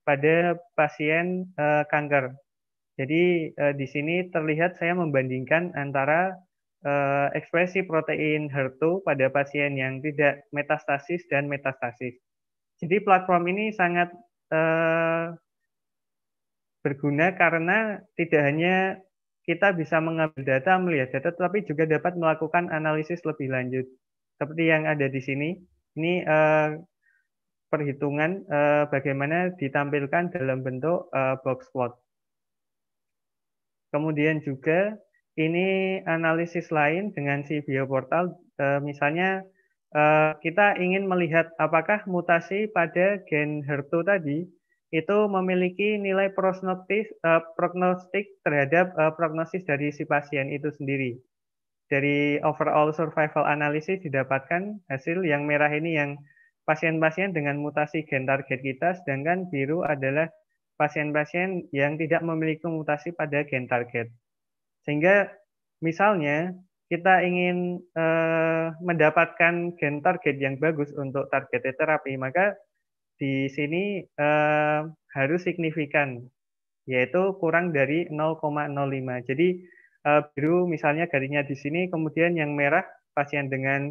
pada pasien eh, kanker. Jadi eh, di sini terlihat saya membandingkan antara eh, ekspresi protein HER2 pada pasien yang tidak metastasis dan metastasis. Jadi platform ini sangat eh, berguna karena tidak hanya kita bisa mengambil data, melihat data, tetapi juga dapat melakukan analisis lebih lanjut. Seperti yang ada di sini, ini eh, perhitungan eh, bagaimana ditampilkan dalam bentuk eh, box plot. Kemudian juga ini analisis lain dengan si bioportal, eh, misalnya Eh, kita ingin melihat apakah mutasi pada gen HER2 tadi itu memiliki nilai prognostik, eh, prognostik terhadap eh, prognosis dari si pasien itu sendiri. Dari overall survival analysis didapatkan hasil yang merah ini yang pasien-pasien dengan mutasi gen target kita, sedangkan biru adalah pasien-pasien yang tidak memiliki mutasi pada gen target. Sehingga misalnya kita ingin eh, mendapatkan gen target yang bagus untuk target terapi, maka di sini eh, harus signifikan, yaitu kurang dari 0,05. Jadi eh, biru misalnya garisnya di sini, kemudian yang merah pasien dengan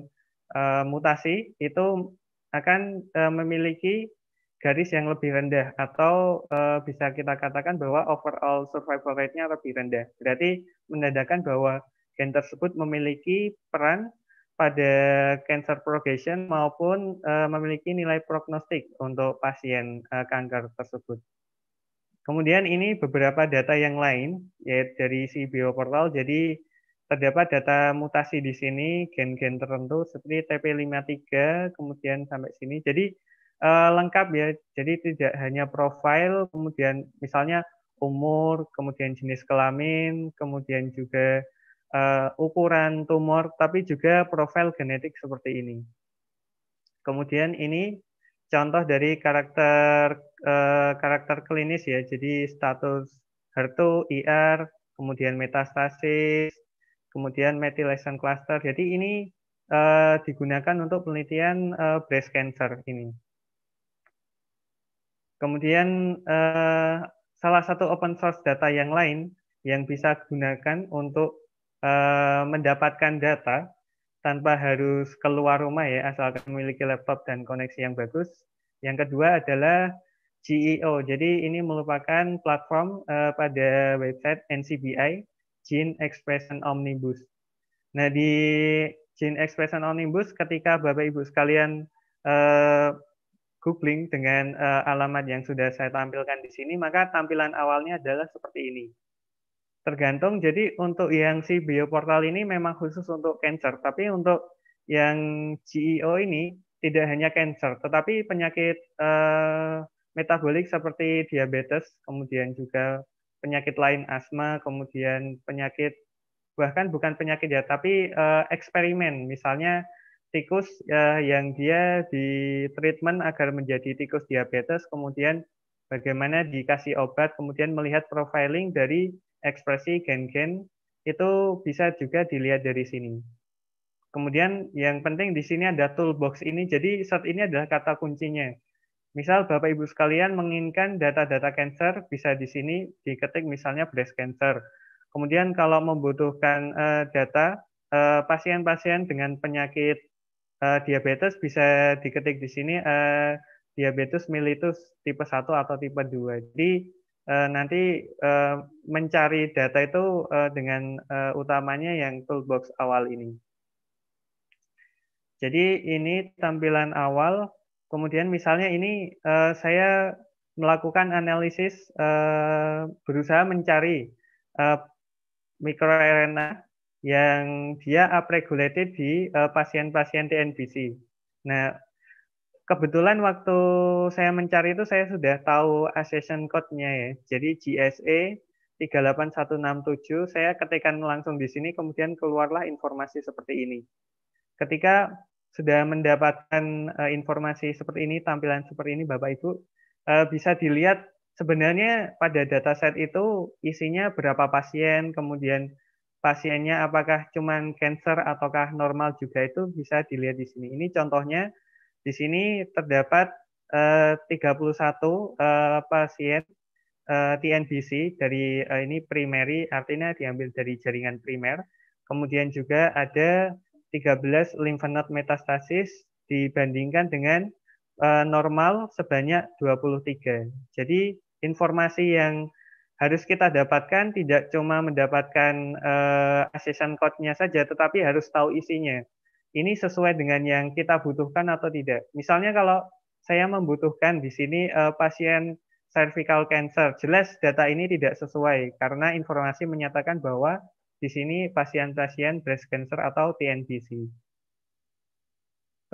eh, mutasi itu akan eh, memiliki garis yang lebih rendah atau uh, bisa kita katakan bahwa overall survival rate-nya lebih rendah. Berarti menandakan bahwa gen tersebut memiliki peran pada cancer progression maupun uh, memiliki nilai prognostik untuk pasien uh, kanker tersebut. Kemudian ini beberapa data yang lain yaitu dari si bioportal. Jadi terdapat data mutasi di sini gen-gen tertentu seperti TP53 kemudian sampai sini. Jadi uh, lengkap ya. Jadi tidak hanya profil kemudian misalnya umur, kemudian jenis kelamin, kemudian juga uh, ukuran tumor, tapi juga profil genetik seperti ini. Kemudian ini contoh dari karakter uh, karakter klinis ya, jadi status HER2, IR, kemudian metastasis, kemudian methylation cluster. Jadi ini uh, digunakan untuk penelitian uh, breast cancer ini. Kemudian uh, salah satu open source data yang lain yang bisa digunakan untuk Eh, mendapatkan data tanpa harus keluar rumah ya, asalkan memiliki laptop dan koneksi yang bagus. Yang kedua adalah GEO. Jadi ini merupakan platform uh, pada website NCBI, Gene Expression Omnibus. Nah, di Gene Expression Omnibus ketika Bapak Ibu sekalian uh, googling dengan uh, alamat yang sudah saya tampilkan di sini, maka tampilan awalnya adalah seperti ini tergantung. Jadi untuk yang si bioportal ini memang khusus untuk cancer, tapi untuk yang CEO ini tidak hanya cancer, tetapi penyakit eh, metabolik seperti diabetes, kemudian juga penyakit lain asma, kemudian penyakit bahkan bukan penyakit ya, tapi eh, eksperimen misalnya tikus eh, yang dia di treatment agar menjadi tikus diabetes, kemudian bagaimana dikasih obat, kemudian melihat profiling dari ekspresi gen-gen itu bisa juga dilihat dari sini. Kemudian yang penting di sini ada toolbox ini, jadi saat ini adalah kata kuncinya. Misal Bapak Ibu sekalian menginginkan data-data cancer, bisa di sini diketik misalnya breast cancer. Kemudian kalau membutuhkan eh, data eh, pasien-pasien dengan penyakit eh, diabetes, bisa diketik di sini diabetes mellitus tipe 1 atau tipe 2. Jadi Eh, nanti eh, mencari data itu eh, dengan utamanya yang toolbox awal ini. Jadi ini tampilan awal, kemudian misalnya ini saya melakukan analisis berusaha mencari mikroRNA yang dia upregulated di pasien-pasien TNBC. Nah, kebetulan waktu saya mencari itu saya sudah tahu accession code-nya ya. Jadi GSA e 38167 saya ketikkan langsung di sini kemudian keluarlah informasi seperti ini. Ketika sudah mendapatkan uh, informasi seperti ini, tampilan seperti ini Bapak Ibu, uh, bisa dilihat sebenarnya pada dataset itu isinya berapa pasien, kemudian pasiennya apakah cuman cancer ataukah normal juga itu bisa dilihat di sini. Ini contohnya di sini terdapat uh, 31 uh, pasien uh, eh, TNBC dari uh, ini primary artinya diambil dari jaringan primer. Kemudian juga ada 13 node metastasis dibandingkan dengan uh, normal sebanyak 23. Jadi informasi yang harus kita dapatkan tidak cuma mendapatkan uh, accession code-nya saja, tetapi harus tahu isinya ini sesuai dengan yang kita butuhkan atau tidak. Misalnya kalau saya membutuhkan di sini uh, pasien cervical cancer, jelas data ini tidak sesuai karena informasi menyatakan bahwa di sini pasien-pasien breast cancer atau TNBC.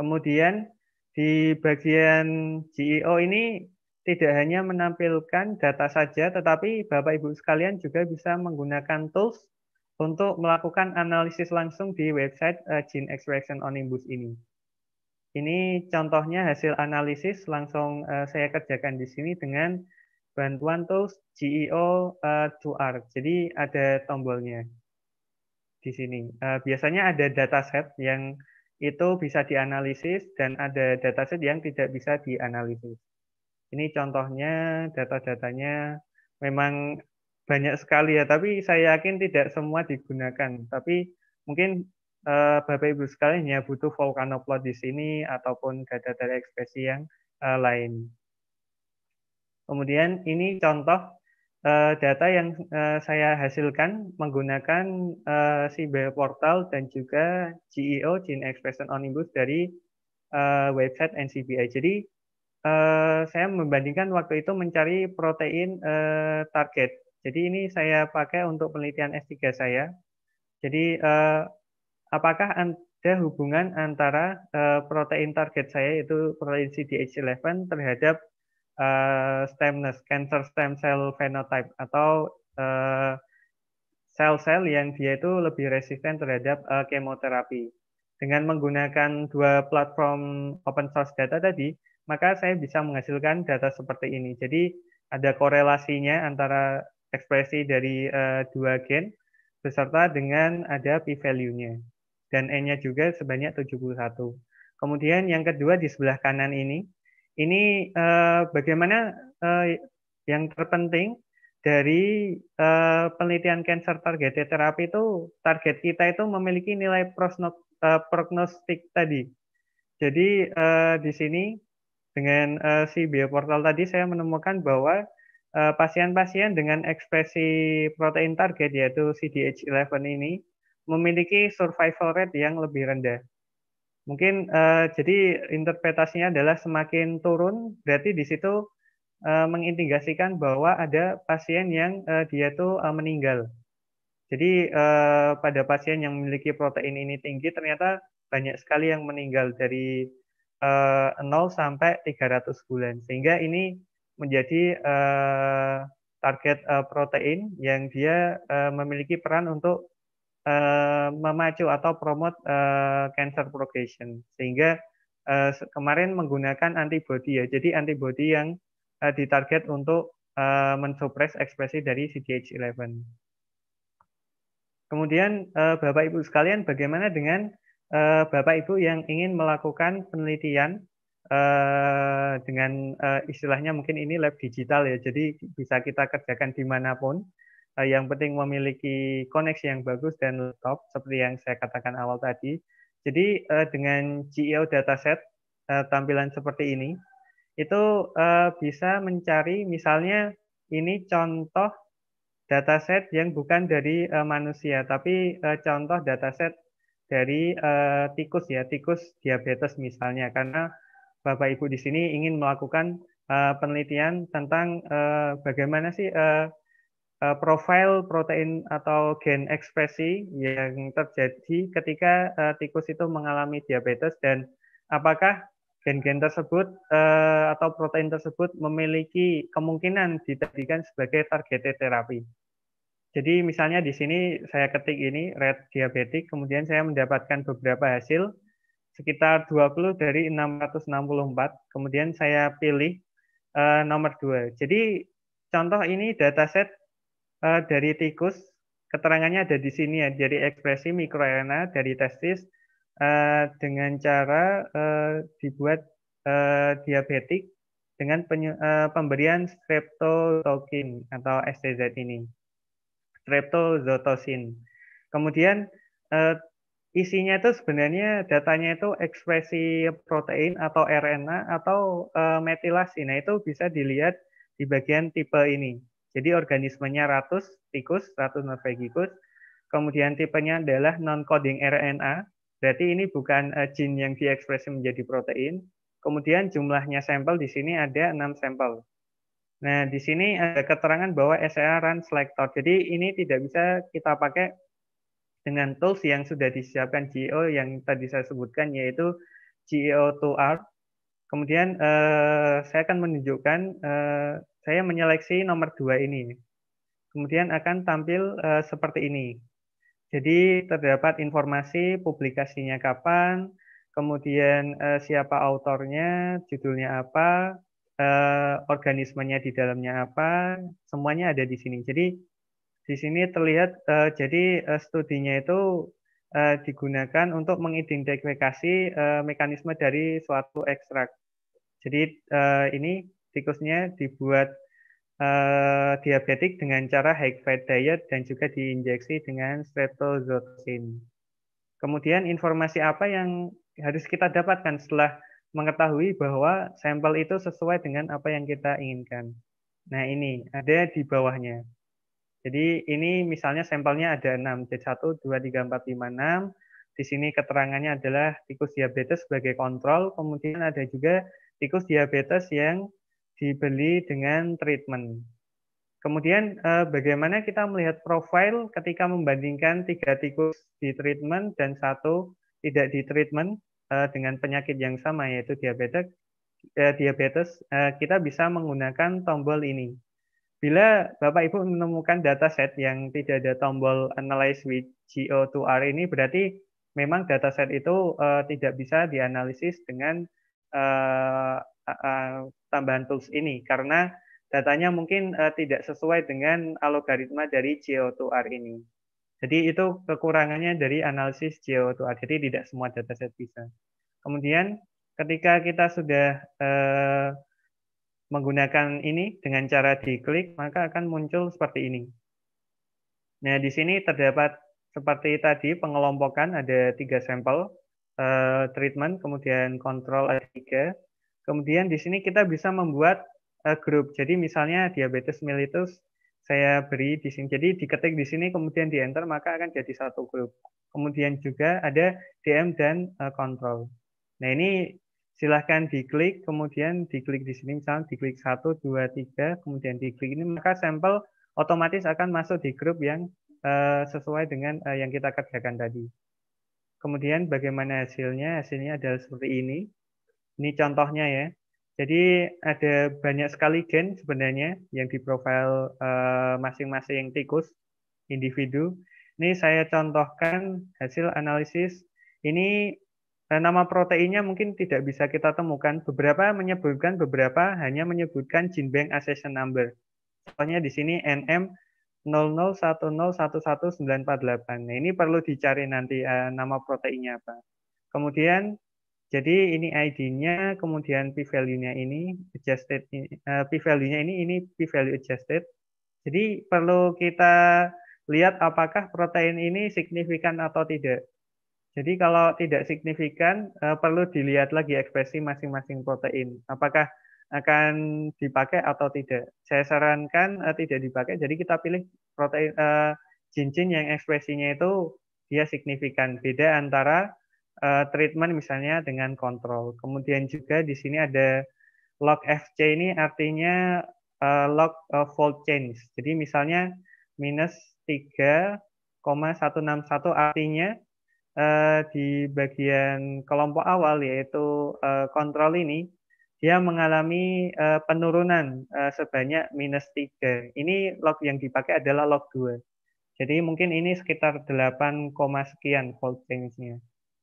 Kemudian di bagian GEO ini tidak hanya menampilkan data saja, tetapi Bapak Ibu sekalian juga bisa menggunakan tools untuk melakukan analisis langsung di website uh, Gene Expression Onimbus ini. Ini contohnya hasil analisis langsung eh, saya kerjakan di sini dengan bantuan tools GEO uh, eh, 2R. Jadi ada tombolnya di sini. biasanya ada dataset yang itu bisa dianalisis dan ada dataset yang tidak bisa dianalisis. Ini contohnya data-datanya memang banyak sekali ya, tapi saya yakin tidak semua digunakan. Tapi mungkin uh, Bapak Ibu sekalian ya butuh plot di sini ataupun gada dari ekspresi yang uh, lain. Kemudian ini contoh uh, data yang uh, saya hasilkan menggunakan si CBE Portal dan juga GEO Gene Expression Omnibus dari uh, website NCBI. Jadi uh, saya membandingkan waktu itu mencari protein uh, target jadi ini saya pakai untuk penelitian S3 saya. Jadi eh, apakah ada hubungan antara eh, protein target saya yaitu protein CDH11 terhadap eh, stemness, cancer stem cell phenotype atau sel eh, sel-sel yang dia itu lebih resisten terhadap eh, kemoterapi. Dengan menggunakan dua platform open source data tadi, maka saya bisa menghasilkan data seperti ini. Jadi ada korelasinya antara ekspresi dari uh, dua gen beserta dengan ada p-value-nya. Dan n-nya juga sebanyak 71. Kemudian yang kedua di sebelah kanan ini, ini uh, bagaimana uh, yang terpenting dari uh, penelitian cancer targeted terapi itu target kita itu memiliki nilai prosno, uh, prognostik tadi. Jadi uh, di sini dengan uh, si bioportal tadi saya menemukan bahwa Eh, pasien-pasien dengan ekspresi protein target yaitu CDH11 ini memiliki survival rate yang lebih rendah. Mungkin eh, jadi interpretasinya adalah semakin turun berarti di situ eh, mengindikasikan bahwa ada pasien yang eh, dia itu eh, meninggal. Jadi eh, pada pasien yang memiliki protein ini tinggi ternyata banyak sekali yang meninggal dari eh, 0 sampai 300 bulan. Sehingga ini menjadi uh, target uh, protein yang dia uh, memiliki peran untuk uh, memacu atau promote uh, cancer progression sehingga uh, kemarin menggunakan antibody ya jadi antibody yang uh, ditarget untuk uh, mensupres ekspresi dari CDH11 kemudian uh, bapak ibu sekalian bagaimana dengan bapak ibu yang ingin melakukan penelitian Eh, dengan uh, istilahnya mungkin ini lab digital ya, jadi bisa kita kerjakan dimanapun. Uh, eh, yang penting memiliki koneksi yang bagus dan laptop, seperti yang saya katakan awal tadi. Jadi uh, dengan GEO dataset uh, tampilan seperti ini, itu uh, bisa mencari misalnya ini contoh dataset yang bukan dari uh, manusia, tapi uh, contoh dataset dari uh, tikus ya, tikus diabetes misalnya, karena Bapak Ibu di sini ingin melakukan uh, penelitian tentang uh, bagaimana sih uh, uh, profil protein atau gen ekspresi yang terjadi ketika uh, tikus itu mengalami diabetes dan apakah gen-gen tersebut uh, atau protein tersebut memiliki kemungkinan dijadikan sebagai target terapi. Jadi misalnya di sini saya ketik ini red diabetik, kemudian saya mendapatkan beberapa hasil sekitar 20 dari 664. Kemudian saya pilih uh, nomor 2. Jadi contoh ini dataset uh, dari tikus. Keterangannya ada di sini ya, dari ekspresi mikroRNA dari testis uh, dengan cara uh, dibuat uh, diabetik dengan penyu, uh, pemberian streptotokin atau STZ ini. Streptozotosin. Kemudian isinya itu sebenarnya datanya itu ekspresi protein atau RNA atau e, metilasi. Nah, itu bisa dilihat di bagian tipe ini. Jadi organismenya ratus tikus, ratus norvegicus. Kemudian tipenya adalah non-coding RNA. Berarti ini bukan eh, e, jin yang diekspresi menjadi protein. Kemudian jumlahnya sampel di sini ada 6 sampel. Nah, di sini ada keterangan bahwa SR run selector. Jadi ini tidak bisa kita pakai dengan tools yang sudah disiapkan GEO yang tadi saya sebutkan yaitu GEO2R. Kemudian eh, saya akan menunjukkan eh, saya menyeleksi nomor dua ini. Kemudian akan tampil eh, seperti ini. Jadi terdapat informasi publikasinya kapan, kemudian eh, siapa autornya, judulnya apa, eh, organismenya di dalamnya apa, semuanya ada di sini. Jadi di sini terlihat uh, jadi uh, studinya itu uh, digunakan untuk mengidentifikasi uh, mekanisme dari suatu ekstrak. Jadi uh, ini tikusnya dibuat diabetik dengan cara high fat diet dan juga diinjeksi dengan streptozotocin. Kemudian informasi apa yang harus kita dapatkan setelah mengetahui bahwa sampel itu sesuai dengan apa yang kita inginkan. Nah ini ada di bawahnya. Jadi ini misalnya sampelnya ada 6, C1, 2, 3, 4, 5, 6. Di sini keterangannya adalah tikus diabetes sebagai kontrol, kemudian ada juga tikus diabetes yang dibeli dengan treatment. Kemudian eh, bagaimana kita melihat profil ketika membandingkan tiga tikus di treatment dan satu tidak di treatment eh, dengan penyakit yang sama yaitu diabetes eh, kita bisa menggunakan tombol ini Bila Bapak Ibu menemukan dataset yang tidak ada tombol analyze with GO2R ini berarti memang dataset itu uh, tidak bisa dianalisis dengan uh, uh, tambahan tools ini karena datanya mungkin uh, tidak sesuai dengan algoritma dari GO2R ini. Jadi itu kekurangannya dari analisis GO2R. Jadi tidak semua dataset bisa. Kemudian ketika kita sudah uh, menggunakan ini dengan cara diklik, maka akan muncul seperti ini. Nah, di sini terdapat seperti tadi pengelompokan ada tiga sampel, eh, treatment, kemudian kontrol ada tiga. Kemudian di sini kita bisa membuat eh, grup. Jadi misalnya diabetes mellitus saya beri di sini. Jadi diketik di sini kemudian di enter maka akan jadi satu grup. Kemudian juga ada DM dan kontrol. Eh, nah, ini silahkan diklik, kemudian diklik di sini, misalnya diklik 1, 2, 3, kemudian diklik ini, maka sampel otomatis akan masuk di grup yang eh, sesuai dengan eh, yang kita kerjakan tadi. Kemudian bagaimana hasilnya? Hasilnya adalah seperti ini. Ini contohnya ya. Jadi ada banyak sekali gen sebenarnya yang di profil eh, masing-masing uh, tikus individu. Ini saya contohkan hasil analisis. Ini Nah, nama proteinnya mungkin tidak bisa kita temukan. Beberapa menyebutkan, beberapa hanya menyebutkan gene bank accession number. Contohnya di sini NM 001011948 Nah, ini perlu dicari nanti uh, nama proteinnya apa. Kemudian jadi ini ID-nya, kemudian p-value-nya ini adjusted uh, p-value-nya ini ini p-value adjusted. Jadi perlu kita lihat apakah protein ini signifikan atau tidak. Jadi kalau tidak signifikan eh, perlu dilihat lagi ekspresi masing-masing protein. Apakah akan dipakai atau tidak? Saya sarankan eh, tidak dipakai. Jadi kita pilih protein eh, cincin yang ekspresinya itu dia signifikan. Beda antara treatment misalnya dengan kontrol. Kemudian juga di sini ada log FC ini artinya log fold change. Jadi misalnya minus 3,161 artinya eh, di bagian kelompok awal yaitu eh, kontrol ini dia mengalami eh, penurunan eh, sebanyak minus 3. Ini log yang dipakai adalah log 2. Jadi mungkin ini sekitar 8, sekian volt change-nya.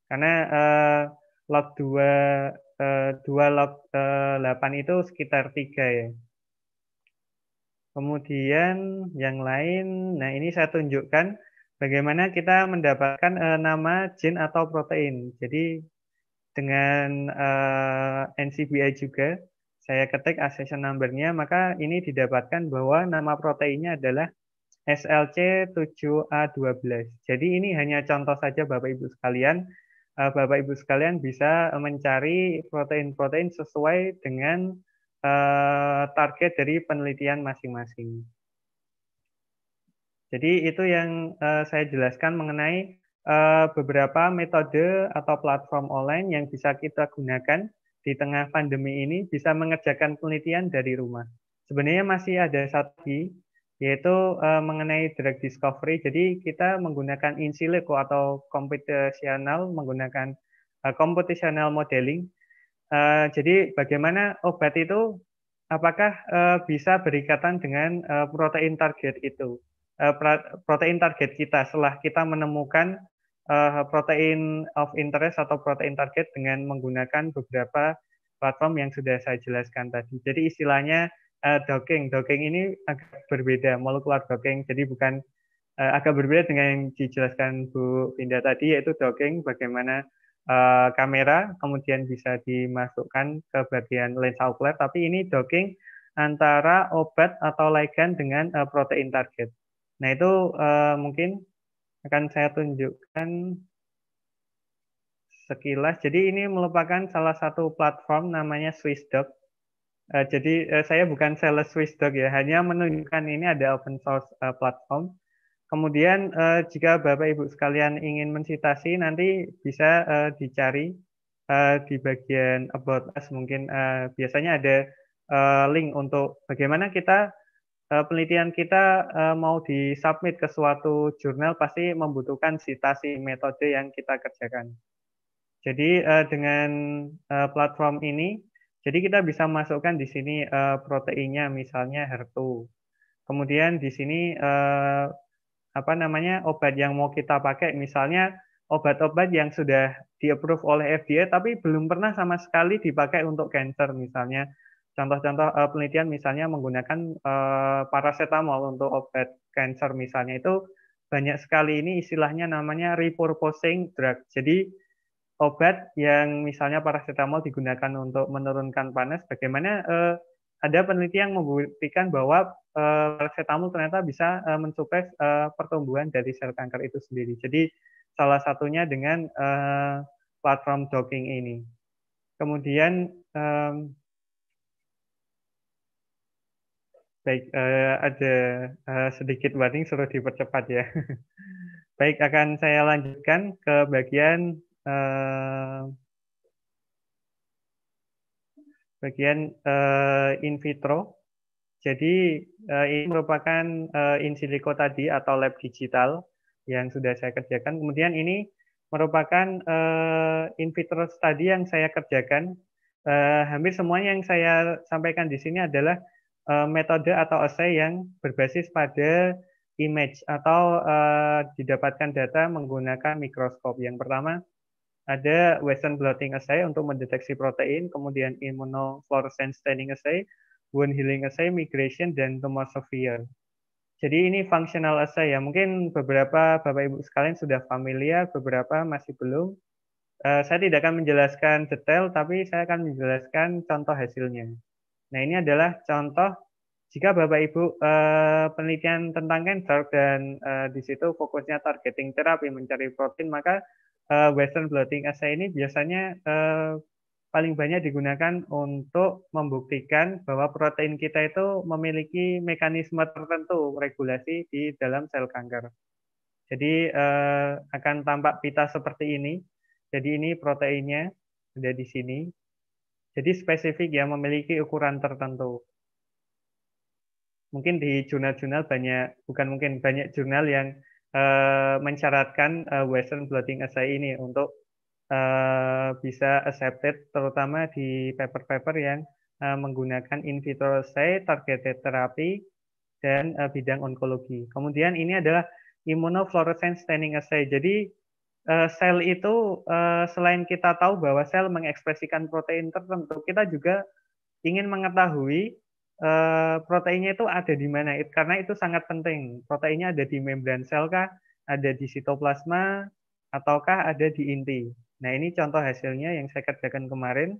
Karena eh, log 2, eh, 2 log eh, 8 itu sekitar 3 ya. Kemudian yang lain, nah ini saya tunjukkan bagaimana kita mendapatkan uh, nama jin atau protein. Jadi dengan uh, eh, NCBI juga saya ketik accession number-nya, maka ini didapatkan bahwa nama proteinnya adalah SLC7A12. Jadi ini hanya contoh saja Bapak Ibu sekalian. Uh, Bapak Ibu sekalian bisa mencari protein-protein sesuai dengan target dari penelitian masing-masing. Jadi itu yang uh, saya jelaskan mengenai uh, beberapa metode atau platform online yang bisa kita gunakan di tengah pandemi ini bisa mengerjakan penelitian dari rumah. Sebenarnya masih ada satu lagi yaitu uh, mengenai drug discovery. Jadi kita menggunakan in silico atau computational menggunakan uh, computational modeling. Uh, jadi bagaimana obat itu apakah uh, bisa berikatan dengan uh, protein target itu? Eh, protein target kita setelah kita menemukan eh, protein of interest atau protein target dengan menggunakan beberapa platform yang sudah saya jelaskan tadi. Jadi istilahnya eh, docking. Docking ini agak berbeda, molecular docking. Jadi bukan agak berbeda dengan yang dijelaskan Bu Pinda tadi, yaitu docking bagaimana kamera kemudian bisa dimasukkan ke bagian lensa ocular. Tapi ini docking antara obat atau ligand dengan protein target. Nah, itu uh, mungkin akan saya tunjukkan sekilas. Jadi ini merupakan salah satu platform namanya SwissDoc. Uh, eh, jadi uh, saya bukan sales SwissDoc ya, hanya menunjukkan ini ada open source uh, platform. Kemudian uh, jika Bapak Ibu sekalian ingin mensitasi nanti bisa uh, dicari uh, di bagian about us mungkin uh, biasanya ada uh, link untuk bagaimana kita Eh, penelitian kita eh, mau disubmit ke suatu jurnal pasti membutuhkan citasi metode yang kita kerjakan. Jadi eh, dengan platform ini, jadi kita bisa masukkan di sini proteinnya misalnya HER2. Kemudian di sini apa namanya obat yang mau kita pakai misalnya obat-obat yang sudah di-approve oleh FDA tapi belum pernah sama sekali dipakai untuk cancer misalnya Contoh-contoh uh, penelitian misalnya menggunakan uh, paracetamol untuk obat cancer misalnya itu banyak sekali ini istilahnya namanya repurposing drug. Jadi obat yang misalnya paracetamol digunakan untuk menurunkan panas, bagaimana uh, ada penelitian yang membuktikan bahwa uh, paracetamol ternyata bisa uh, mensupres uh, pertumbuhan dari sel kanker itu sendiri. Jadi salah satunya dengan uh, platform docking ini. Kemudian um, Baik, uh, ada uh, sedikit warning suruh dipercepat ya. Baik, akan saya lanjutkan ke bagian uh, bagian uh, in vitro. Jadi uh, ini merupakan uh, in silico tadi atau lab digital yang sudah saya kerjakan. Kemudian ini merupakan uh, in vitro study yang saya kerjakan. Uh, hampir semuanya yang saya sampaikan di sini adalah Eh, metode atau assay yang berbasis pada image atau uh, didapatkan data menggunakan mikroskop. Yang pertama ada Western blotting assay untuk mendeteksi protein, kemudian immunofluorescence staining assay, wound healing assay, migration dan tomosphere. Jadi ini functional assay ya. Mungkin beberapa Bapak Ibu sekalian sudah familiar, beberapa masih belum. Eh, saya tidak akan menjelaskan detail, tapi saya akan menjelaskan contoh hasilnya. Nah, ini adalah contoh jika Bapak Ibu eh, penelitian tentang cancer dan eh, di situ fokusnya targeting terapi mencari protein, maka eh, Western blotting assay ini biasanya eh, paling banyak digunakan untuk membuktikan bahwa protein kita itu memiliki mekanisme tertentu regulasi di dalam sel kanker. Jadi eh, akan tampak pita seperti ini. Jadi ini proteinnya ada di sini. Jadi spesifik ya, memiliki ukuran tertentu. Mungkin di jurnal-jurnal banyak, bukan mungkin, banyak jurnal yang uh, eh, mensyaratkan uh, eh, Western Blotting Assay ini untuk uh, bisa accepted, terutama di paper-paper yang uh, menggunakan in vitro assay, targeted therapy, dan uh, bidang onkologi. Kemudian ini adalah immunofluorescence staining assay. Jadi Eh, sel itu eh, selain kita tahu bahwa sel mengekspresikan protein tertentu, kita juga ingin mengetahui eh, proteinnya itu ada di mana. Karena itu sangat penting. Proteinnya ada di membran sel kah, ada di sitoplasma, ataukah ada di inti. Nah, ini contoh hasilnya yang saya kerjakan kemarin.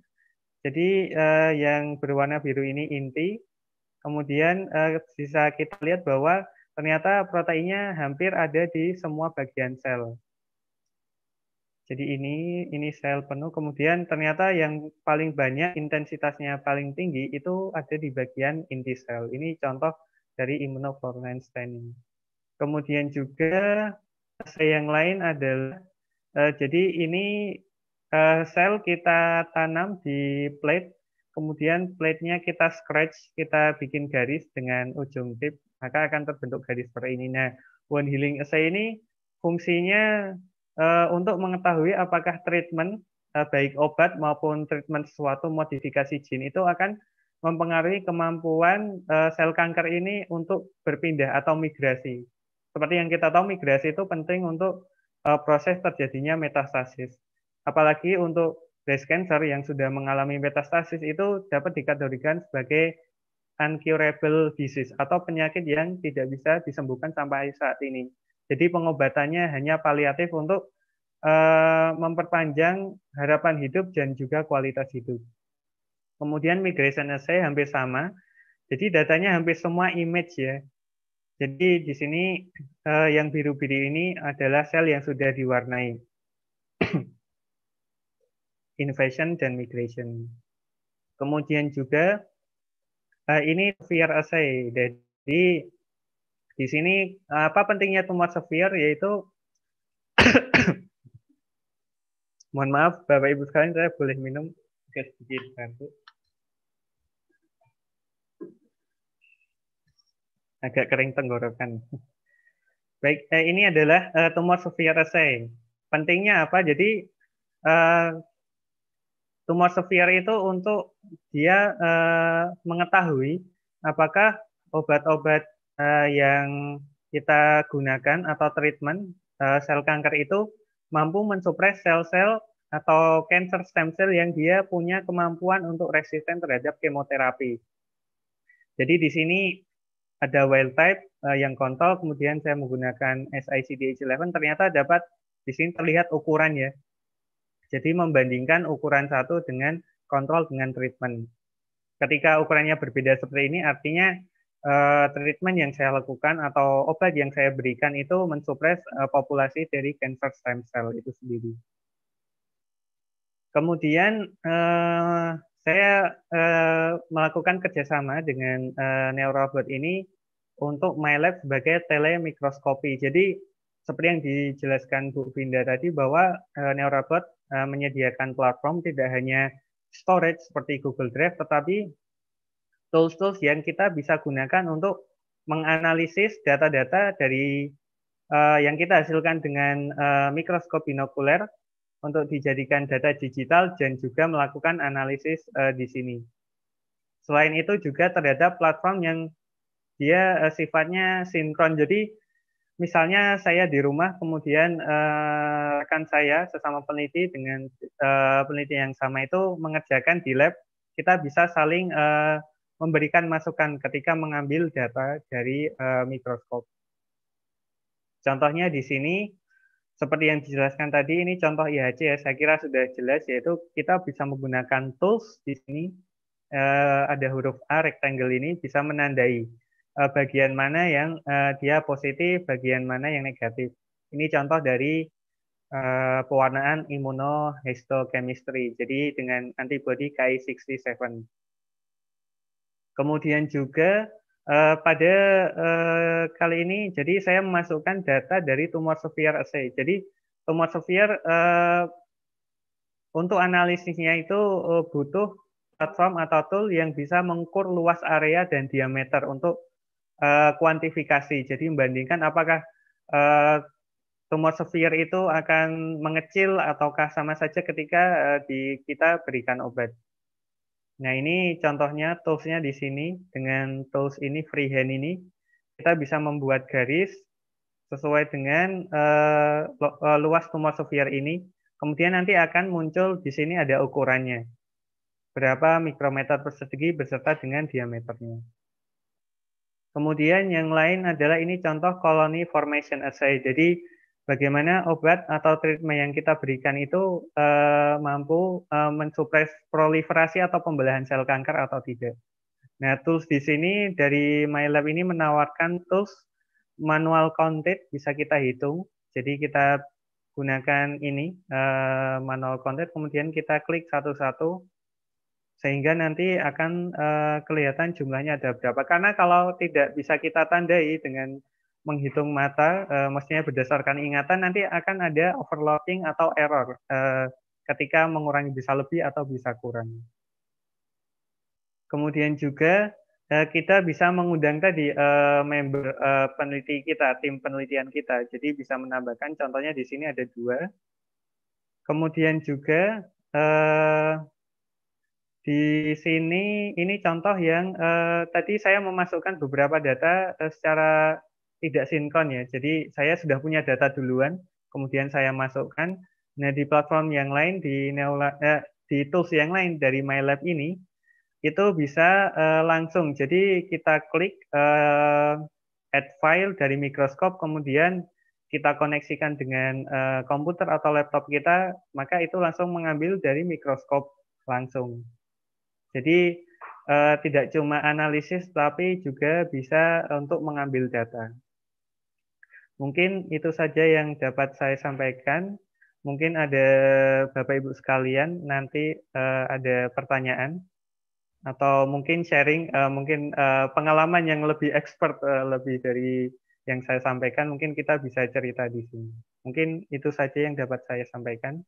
Jadi yang berwarna biru ini inti. Kemudian bisa kita lihat bahwa ternyata proteinnya hampir ada di semua bagian sel. Jadi ini ini sel penuh. Kemudian ternyata yang paling banyak intensitasnya paling tinggi itu ada di bagian inti sel. Ini contoh dari immunoglobulin staining. Kemudian juga sel yang lain adalah eh, jadi ini eh, sel kita tanam di plate, kemudian plate-nya kita scratch, kita bikin garis dengan ujung tip, maka akan terbentuk garis seperti ini. Nah, One Healing Assay ini fungsinya Eh, untuk mengetahui apakah treatment eh, baik obat maupun treatment sesuatu modifikasi gene itu akan mempengaruhi kemampuan eh, sel kanker ini untuk berpindah atau migrasi. Seperti yang kita tahu migrasi itu penting untuk proses terjadinya metastasis. Apalagi untuk breast cancer yang sudah mengalami metastasis itu dapat dikategorikan sebagai uncurable disease atau penyakit yang tidak bisa disembuhkan sampai saat ini. Jadi pengobatannya hanya paliatif untuk eh, memperpanjang harapan hidup dan juga kualitas hidup. Kemudian migration essay hampir sama. Jadi datanya hampir semua image ya. Jadi di sini eh, yang biru-biru ini adalah sel yang sudah diwarnai. Invasion dan migration. Kemudian juga eh, ini fear assay. Jadi di sini apa pentingnya tumor severe yaitu Mohon maaf Bapak Ibu sekalian saya boleh minum agak sedikit bantu. Agak kering tenggorokan. Baik, eh, ini adalah eh, tumor severe assay. Pentingnya apa? Jadi eh, tumor severe itu untuk dia eh, mengetahui apakah obat-obat uh, yang kita gunakan atau treatment uh, sel kanker itu mampu mensupres sel-sel atau cancer stem cell yang dia punya kemampuan untuk resisten terhadap kemoterapi. Jadi di sini ada wild type uh, yang kontrol, kemudian saya menggunakan SICDH11, ternyata dapat di sini terlihat ukurannya. Jadi membandingkan ukuran satu dengan kontrol dengan treatment. Ketika ukurannya berbeda seperti ini, artinya uh, treatment yang saya lakukan atau obat yang saya berikan itu mensupres uh, populasi dari cancer stem cell itu sendiri. Kemudian uh, saya uh, melakukan kerjasama dengan uh, NeuroBot ini untuk MyLab sebagai telemikroskopi. Jadi seperti yang dijelaskan Bu Vinda tadi bahwa uh, NeuroBot uh, menyediakan platform tidak hanya storage seperti Google Drive, tetapi tools-tools yang kita bisa gunakan untuk menganalisis data-data dari uh, yang kita hasilkan dengan uh, mikroskop binokuler untuk dijadikan data digital dan juga melakukan analisis uh, di sini. Selain itu juga terhadap platform yang dia uh, sifatnya sinkron. Jadi misalnya saya di rumah kemudian uh, rekan saya sesama peneliti dengan uh, peneliti yang sama itu mengerjakan di lab, kita bisa saling uh, memberikan masukan ketika mengambil data dari uh, mikroskop. Contohnya di sini seperti yang dijelaskan tadi ini contoh IHC ya saya kira sudah jelas yaitu kita bisa menggunakan tools di sini uh, ada huruf A rectangle ini bisa menandai uh, bagian mana yang uh, dia positif bagian mana yang negatif ini contoh dari Uh, pewarnaan imunohistochemistry, jadi dengan antibody Ki67 Kemudian juga uh, pada uh, kali ini, jadi saya memasukkan data dari tumor severe assay. Jadi tumor severe uh, untuk analisisnya itu uh, butuh platform atau tool yang bisa mengukur luas area dan diameter untuk uh, kuantifikasi. Jadi membandingkan apakah uh, tumor severe itu akan mengecil ataukah sama saja ketika di kita berikan obat. Nah, ini contohnya toolsnya di sini. Dengan tools ini, freehand ini, kita bisa membuat garis sesuai dengan uh, luas tumor sphere ini. Kemudian nanti akan muncul di sini ada ukurannya. Berapa mikrometer persegi beserta dengan diameternya. Kemudian yang lain adalah ini contoh koloni formation assay. Jadi, bagaimana obat atau treatment yang kita berikan itu uh, mampu uh, mensupres proliferasi atau pembelahan sel kanker atau tidak. Nah, tools di sini dari MyLab ini menawarkan tools manual counted bisa kita hitung. Jadi kita gunakan ini uh, manual counted, kemudian kita klik satu-satu sehingga nanti akan uh, kelihatan jumlahnya ada berapa. Karena kalau tidak bisa kita tandai dengan menghitung mata, uh, maksudnya berdasarkan ingatan, nanti akan ada overlapping atau error uh, ketika mengurangi bisa lebih atau bisa kurang. Kemudian juga eh, kita bisa mengundang tadi uh, member uh, peneliti kita, tim penelitian kita. Jadi bisa menambahkan contohnya di sini ada dua. Kemudian juga uh, di sini ini contoh yang uh, tadi saya memasukkan beberapa data uh, secara tidak sinkron ya. Jadi saya sudah punya data duluan, kemudian saya masukkan. Nah di platform yang lain di Neola, eh, di tools yang lain dari MyLab ini itu bisa eh, langsung. Jadi kita klik eh, add file dari mikroskop, kemudian kita koneksikan dengan eh, komputer atau laptop kita, maka itu langsung mengambil dari mikroskop langsung. Jadi eh, tidak cuma analisis, tapi juga bisa untuk mengambil data. Mungkin itu saja yang dapat saya sampaikan. Mungkin ada Bapak Ibu sekalian nanti uh, ada pertanyaan atau mungkin sharing uh, mungkin uh, pengalaman yang lebih expert uh, lebih dari yang saya sampaikan mungkin kita bisa cerita di sini. Mungkin itu saja yang dapat saya sampaikan.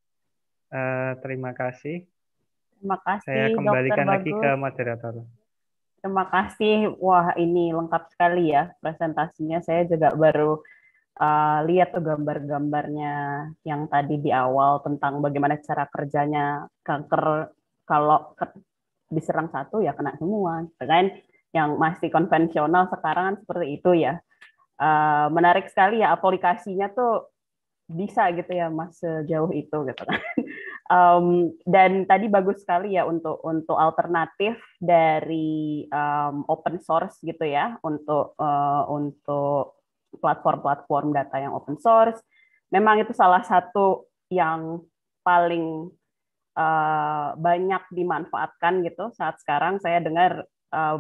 Uh, terima kasih. Terima kasih. Saya kembalikan Dr. lagi ke moderator. Terima kasih. Wah, ini lengkap sekali ya presentasinya. Saya juga baru uh, lihat tuh gambar-gambarnya yang tadi di awal tentang bagaimana cara kerjanya kanker kalau ke, diserang satu ya kena semua, gitu kan? Yang masih konvensional sekarang kan seperti itu ya. Uh, menarik sekali ya aplikasinya tuh bisa gitu ya mas sejauh itu gitu kan. Um, dan tadi bagus sekali ya untuk untuk alternatif dari um, open source gitu ya untuk uh, untuk platform-platform data yang open source. Memang itu salah satu yang paling uh, banyak dimanfaatkan gitu saat sekarang saya dengar uh,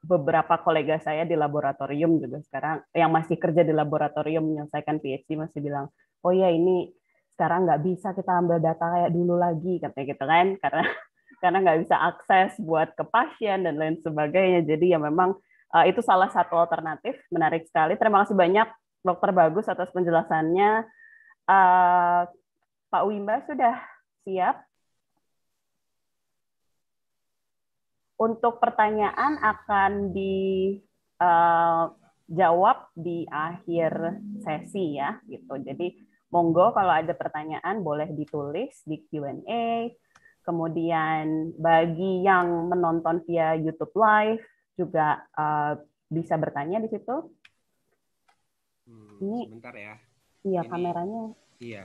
beberapa kolega saya di laboratorium juga sekarang yang masih kerja di laboratorium menyelesaikan PhD masih bilang oh ya ini sekarang nggak bisa kita ambil data kayak dulu lagi katanya gitu kan karena karena nggak bisa akses buat ke pasien dan lain sebagainya jadi ya memang Uh, itu salah satu alternatif, menarik sekali. Terima kasih banyak Dokter Bagus atas penjelasannya. Uh, Pak Wimba sudah siap? Untuk pertanyaan akan dijawab eh, uh, di akhir sesi ya, gitu. Jadi monggo kalau ada pertanyaan boleh ditulis di Q&A. Kemudian bagi yang menonton via YouTube Live juga uh, bisa bertanya di situ. Hmm, ini bentar ya. Iya, ini, kameranya. Iya.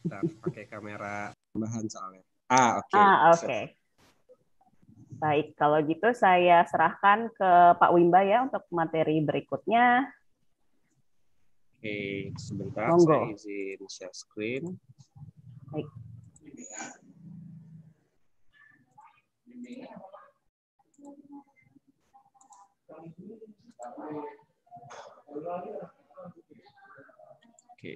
Bentar, pakai kamera tambahan soalnya. Ah, oke. Okay. Ah, oke. Okay. Baik, kalau gitu saya serahkan ke Pak Wimba ya untuk materi berikutnya. Oke, sebentar Monggo. saya izin share screen. Baik. Thank Oke.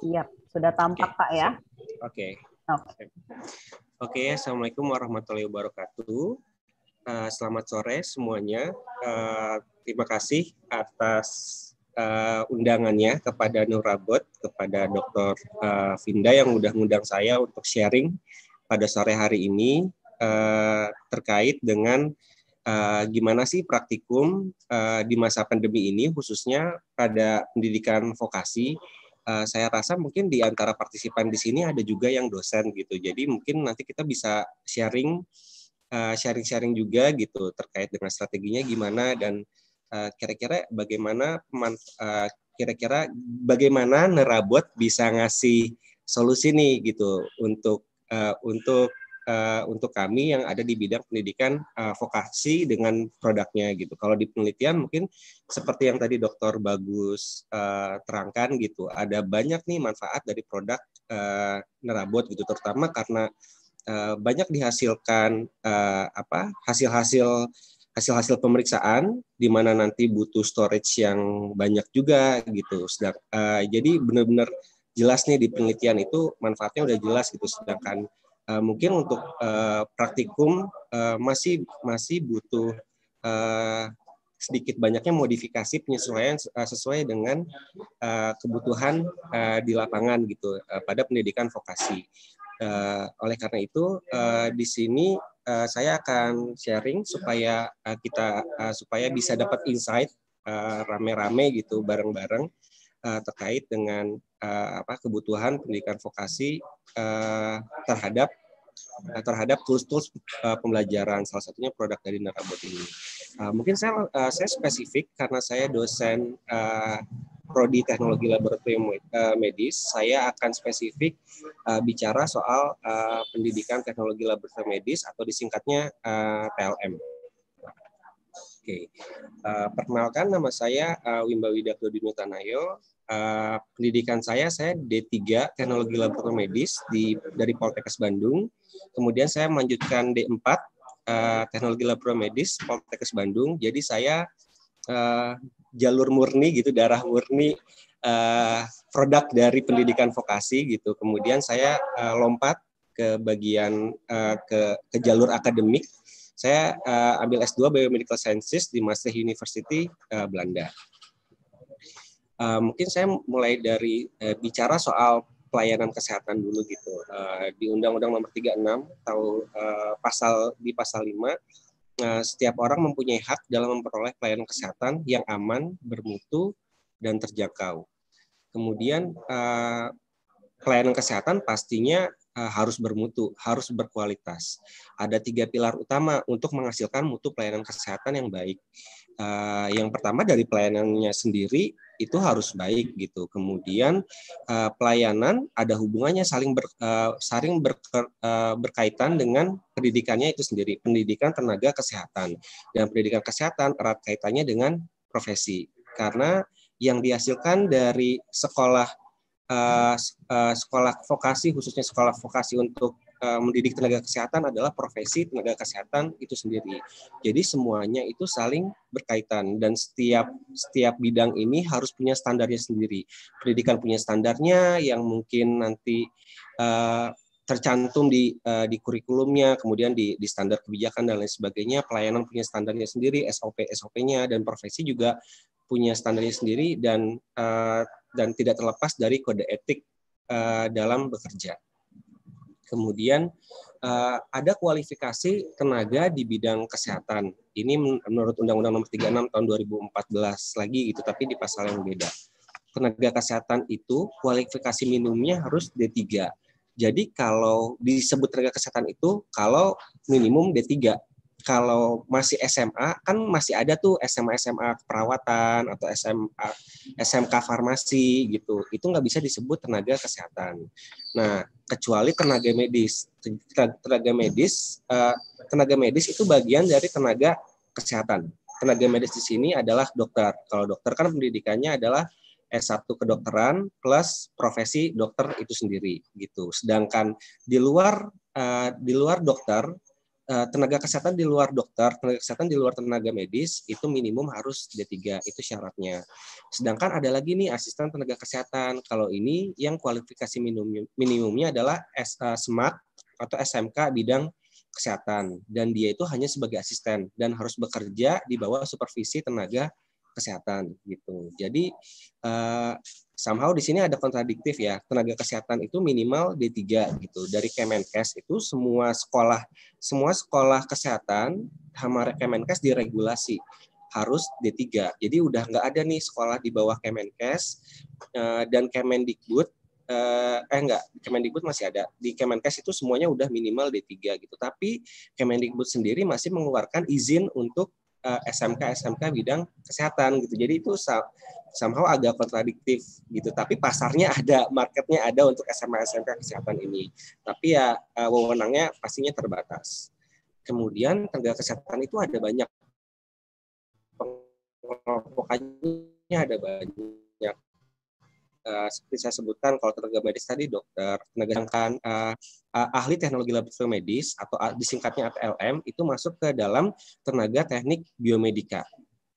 Siap, sudah tampak okay. Pak ya. Oke. Okay. Oke, okay. assalamualaikum warahmatullahi wabarakatuh. Uh, selamat sore semuanya. Uh, terima kasih atas uh, undangannya kepada Nurabot, kepada Dr. Uh, Vinda yang udah ngundang saya untuk sharing pada sore hari ini uh, terkait dengan uh, gimana sih praktikum uh, di masa pandemi ini khususnya pada pendidikan vokasi uh, saya rasa mungkin di antara partisipan di sini ada juga yang dosen gitu jadi mungkin nanti kita bisa sharing sharing-sharing juga gitu terkait dengan strateginya gimana dan kira kira-kira bagaimana kira kira-kira bagaimana nerabot bisa ngasih solusi nih gitu untuk uh, untuk uh, untuk kami yang ada di bidang pendidikan uh, vokasi dengan produknya gitu. Kalau di penelitian mungkin seperti yang tadi Dokter Bagus uh, terangkan gitu, ada banyak nih manfaat dari produk uh, nerabot gitu, terutama karena uh, banyak dihasilkan uh, apa hasil-hasil hasil-hasil pemeriksaan di mana nanti butuh storage yang banyak juga gitu. Sedang, uh, jadi benar-benar jelas nih di penelitian itu manfaatnya udah jelas gitu sedangkan uh, mungkin untuk uh, praktikum uh, masih masih butuh uh, sedikit banyaknya modifikasi penyesuaian uh, sesuai dengan uh, kebutuhan uh, di lapangan gitu uh, pada pendidikan vokasi. Uh, oleh karena itu uh, di sini uh, saya akan sharing supaya uh, kita uh, supaya bisa dapat insight rame-rame uh, gitu bareng-bareng uh, terkait dengan uh, apa kebutuhan pendidikan vokasi uh, terhadap uh, terhadap tools-tools uh, pembelajaran salah satunya produk dari Narabot ini. Uh, mungkin saya uh, saya spesifik karena saya dosen uh, prodi teknologi laboratorium medis, saya akan spesifik uh, bicara soal uh, pendidikan teknologi laboratorium medis atau disingkatnya uh, TLM. Oke, okay. uh, eh, perkenalkan nama saya uh, Wimba Widakdo Dino Tanayo. Uh, pendidikan saya saya D3 Teknologi Laboratorium Medis di dari Poltekkes Bandung. Kemudian saya melanjutkan D4 uh, Teknologi Laboratorium Medis Poltekkes Bandung. Jadi saya uh, jalur murni gitu, darah murni uh, produk dari pendidikan vokasi gitu. Kemudian saya uh, lompat ke bagian uh, ke ke jalur akademik saya uh, ambil S2 Biomedical Sciences di Maastricht University uh, Belanda. Uh, mungkin saya mulai dari uh, bicara soal pelayanan kesehatan dulu gitu. Uh, di Undang-Undang Nomor 36 atau uh, pasal di pasal 5 uh, setiap orang mempunyai hak dalam memperoleh pelayanan kesehatan yang aman, bermutu dan terjangkau. Kemudian uh, pelayanan kesehatan pastinya Eh, harus bermutu, harus berkualitas. Ada tiga pilar utama untuk menghasilkan mutu pelayanan kesehatan yang baik. Eh, yang pertama dari pelayanannya sendiri itu harus baik gitu. Kemudian eh, pelayanan ada hubungannya saling ber, saling ber, berkaitan dengan pendidikannya itu sendiri, pendidikan tenaga kesehatan dan pendidikan kesehatan erat kaitannya dengan profesi karena yang dihasilkan dari sekolah uh, uh, sekolah vokasi khususnya sekolah vokasi untuk uh, mendidik tenaga kesehatan adalah profesi tenaga kesehatan itu sendiri. Jadi semuanya itu saling berkaitan dan setiap setiap bidang ini harus punya standarnya sendiri. Pendidikan punya standarnya yang mungkin nanti uh, tercantum di uh, di kurikulumnya, kemudian di, di standar kebijakan dan lain sebagainya. Pelayanan punya standarnya sendiri, SOP SOP-nya dan profesi juga punya standarnya sendiri dan uh, dan tidak terlepas dari kode etik uh, dalam bekerja. Kemudian uh, ada kualifikasi tenaga di bidang kesehatan. Ini menurut Undang-Undang Nomor 36 tahun 2014 lagi gitu, tapi di pasal yang beda. Tenaga kesehatan itu kualifikasi minimumnya harus D3. Jadi kalau disebut tenaga kesehatan itu kalau minimum D3 kalau masih SMA kan masih ada tuh SMA SMA perawatan atau SMA SMK farmasi gitu itu nggak bisa disebut tenaga kesehatan nah kecuali tenaga medis tenaga medis eh, tenaga medis itu bagian dari tenaga kesehatan tenaga medis di sini adalah dokter kalau dokter kan pendidikannya adalah S1 kedokteran plus profesi dokter itu sendiri gitu sedangkan di luar eh, di luar dokter Eh, tenaga kesehatan di luar dokter, tenaga kesehatan di luar tenaga medis itu minimum harus D3, itu syaratnya. Sedangkan ada lagi nih asisten tenaga kesehatan. Kalau ini yang kualifikasi minimum, minimumnya adalah eh, SMAT atau SMK bidang kesehatan dan dia itu hanya sebagai asisten dan harus bekerja di bawah supervisi tenaga kesehatan gitu. Jadi uh, somehow di sini ada kontradiktif ya. Tenaga kesehatan itu minimal D3 gitu. Dari Kemenkes itu semua sekolah semua sekolah kesehatan sama Kemenkes diregulasi harus D3. Jadi udah nggak ada nih sekolah di bawah Kemenkes eh, dan Kemendikbud eh enggak, eh, Kemendikbud masih ada. Di Kemenkes itu semuanya udah minimal D3 gitu. Tapi Kemendikbud sendiri masih mengeluarkan izin untuk Eh, SMK SMK bidang kesehatan gitu. Jadi itu somehow agak kontradiktif gitu. Tapi pasarnya ada, marketnya ada untuk SMA SMK kesehatan ini. Tapi ya eh, wewenangnya pastinya terbatas. Kemudian tenaga kesehatan itu ada banyak pokoknya ada banyak Eh, seperti saya sebutkan kalau tenaga medis tadi dokter, tenaga uh, ahli teknologi laboratorium medis atau disingkatnya ATLM itu masuk ke dalam tenaga teknik biomedika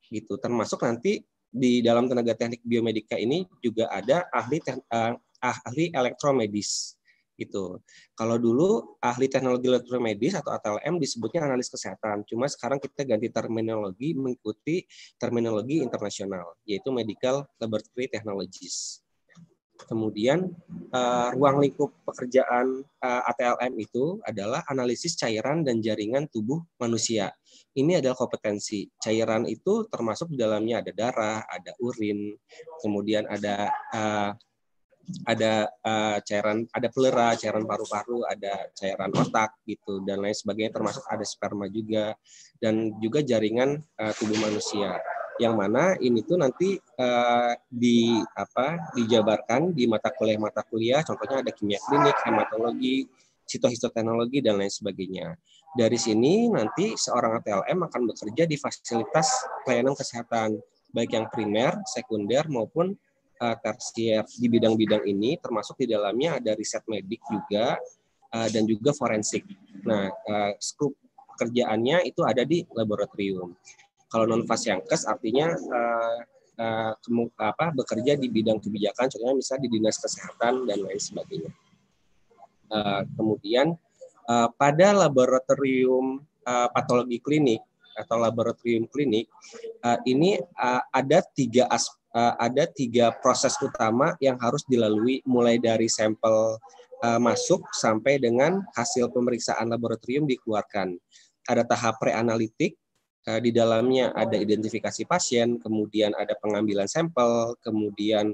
gitu. Termasuk nanti di dalam tenaga teknik biomedika ini juga ada ahli te- uh, ah, ahli elektromedis gitu. Kalau dulu ahli teknologi elektromedis atau ATLM disebutnya analis kesehatan, cuma sekarang kita ganti terminologi mengikuti terminologi internasional yaitu medical laboratory technologies. Kemudian uh, ruang lingkup pekerjaan uh, eh, ATLM itu adalah analisis cairan dan jaringan tubuh manusia. Ini adalah kompetensi. Cairan itu termasuk di dalamnya ada darah, ada urin, kemudian ada uh, ada uh, cairan ada pelera, cairan paru-paru, ada cairan otak gitu dan lain sebagainya termasuk ada sperma juga dan juga jaringan uh, tubuh manusia yang mana ini tuh nanti uh, di apa dijabarkan di mata kuliah mata kuliah contohnya ada kimia klinik hematologi sitohistoteknologi dan lain sebagainya dari sini nanti seorang ATLM akan bekerja di fasilitas pelayanan kesehatan baik yang primer sekunder maupun uh, tersier di bidang-bidang ini termasuk di dalamnya ada riset medik juga uh, dan juga forensik nah uh, skup kerjaannya itu ada di laboratorium kalau non kes artinya uh, uh, apa bekerja di bidang kebijakan contohnya misalnya di dinas kesehatan dan lain sebagainya. Uh, kemudian uh, pada laboratorium uh, patologi klinik atau laboratorium klinik uh, ini uh, ada tiga as, uh, ada tiga proses utama yang harus dilalui mulai dari sampel uh, masuk sampai dengan hasil pemeriksaan laboratorium dikeluarkan ada tahap preanalitik Eh, di dalamnya ada identifikasi pasien, kemudian ada pengambilan sampel, kemudian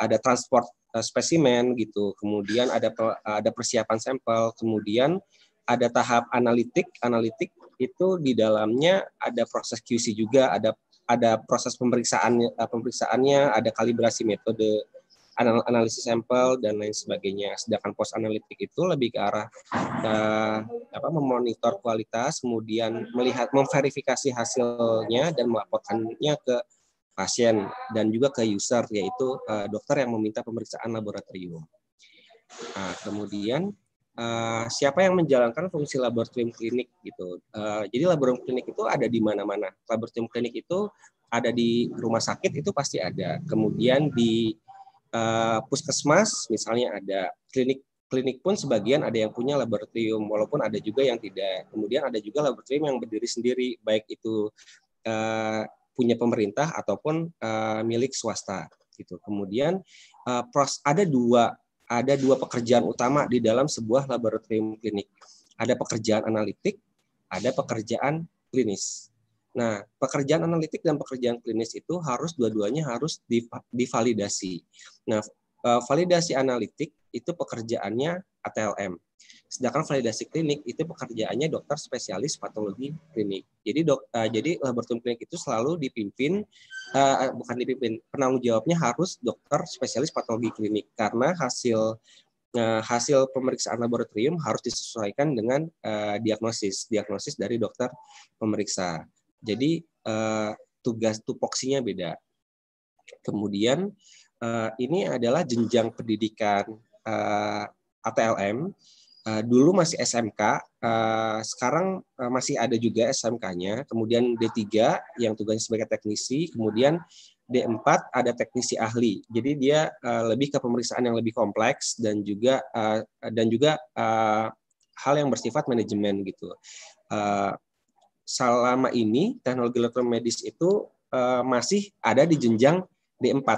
ada transport eh, spesimen gitu, kemudian ada eh, ada persiapan sampel, kemudian ada tahap analitik, analitik itu di dalamnya ada proses QC juga, ada ada proses pemeriksaan pemeriksaannya, ada kalibrasi metode analisis sampel dan lain sebagainya. Sedangkan post analitik itu lebih ke arah ke, eh, apa memonitor kualitas, kemudian melihat memverifikasi hasilnya dan melaporkannya ke pasien dan juga ke user yaitu uh, dokter yang meminta pemeriksaan laboratorium. Nah, kemudian uh, siapa yang menjalankan fungsi laboratorium klinik gitu. Uh, jadi laboratorium klinik itu ada di mana-mana. Laboratorium klinik itu ada di rumah sakit itu pasti ada. Kemudian di uh, puskesmas misalnya ada klinik klinik pun sebagian ada yang punya laboratorium walaupun ada juga yang tidak kemudian ada juga laboratorium yang berdiri sendiri baik itu uh, punya pemerintah ataupun uh, milik swasta gitu kemudian uh, pros ada dua ada dua pekerjaan utama di dalam sebuah laboratorium klinik ada pekerjaan analitik ada pekerjaan klinis Nah, pekerjaan analitik dan pekerjaan klinis itu harus dua-duanya harus divalidasi. Nah, e, validasi analitik itu pekerjaannya ATLM. Sedangkan validasi klinik itu pekerjaannya dokter spesialis patologi klinik. Jadi dok, uh, jadi laboratorium klinik itu selalu dipimpin uh, bukan dipimpin, penanggung jawabnya harus dokter spesialis patologi klinik karena hasil uh, hasil pemeriksaan laboratorium harus disesuaikan dengan uh, diagnosis diagnosis dari dokter pemeriksa. Jadi uh, tugas tupoksinya beda. Kemudian uh, ini adalah jenjang pendidikan uh, eh, ATLM. Uh, dulu masih SMK, uh, sekarang uh, masih ada juga SMK-nya. Kemudian D3 yang tugasnya sebagai teknisi, kemudian D4 ada teknisi ahli. Jadi dia uh, lebih ke pemeriksaan yang lebih kompleks dan juga uh, dan juga uh, hal yang bersifat manajemen gitu. Uh, selama ini teknologi elektromedis itu uh, masih ada di jenjang D4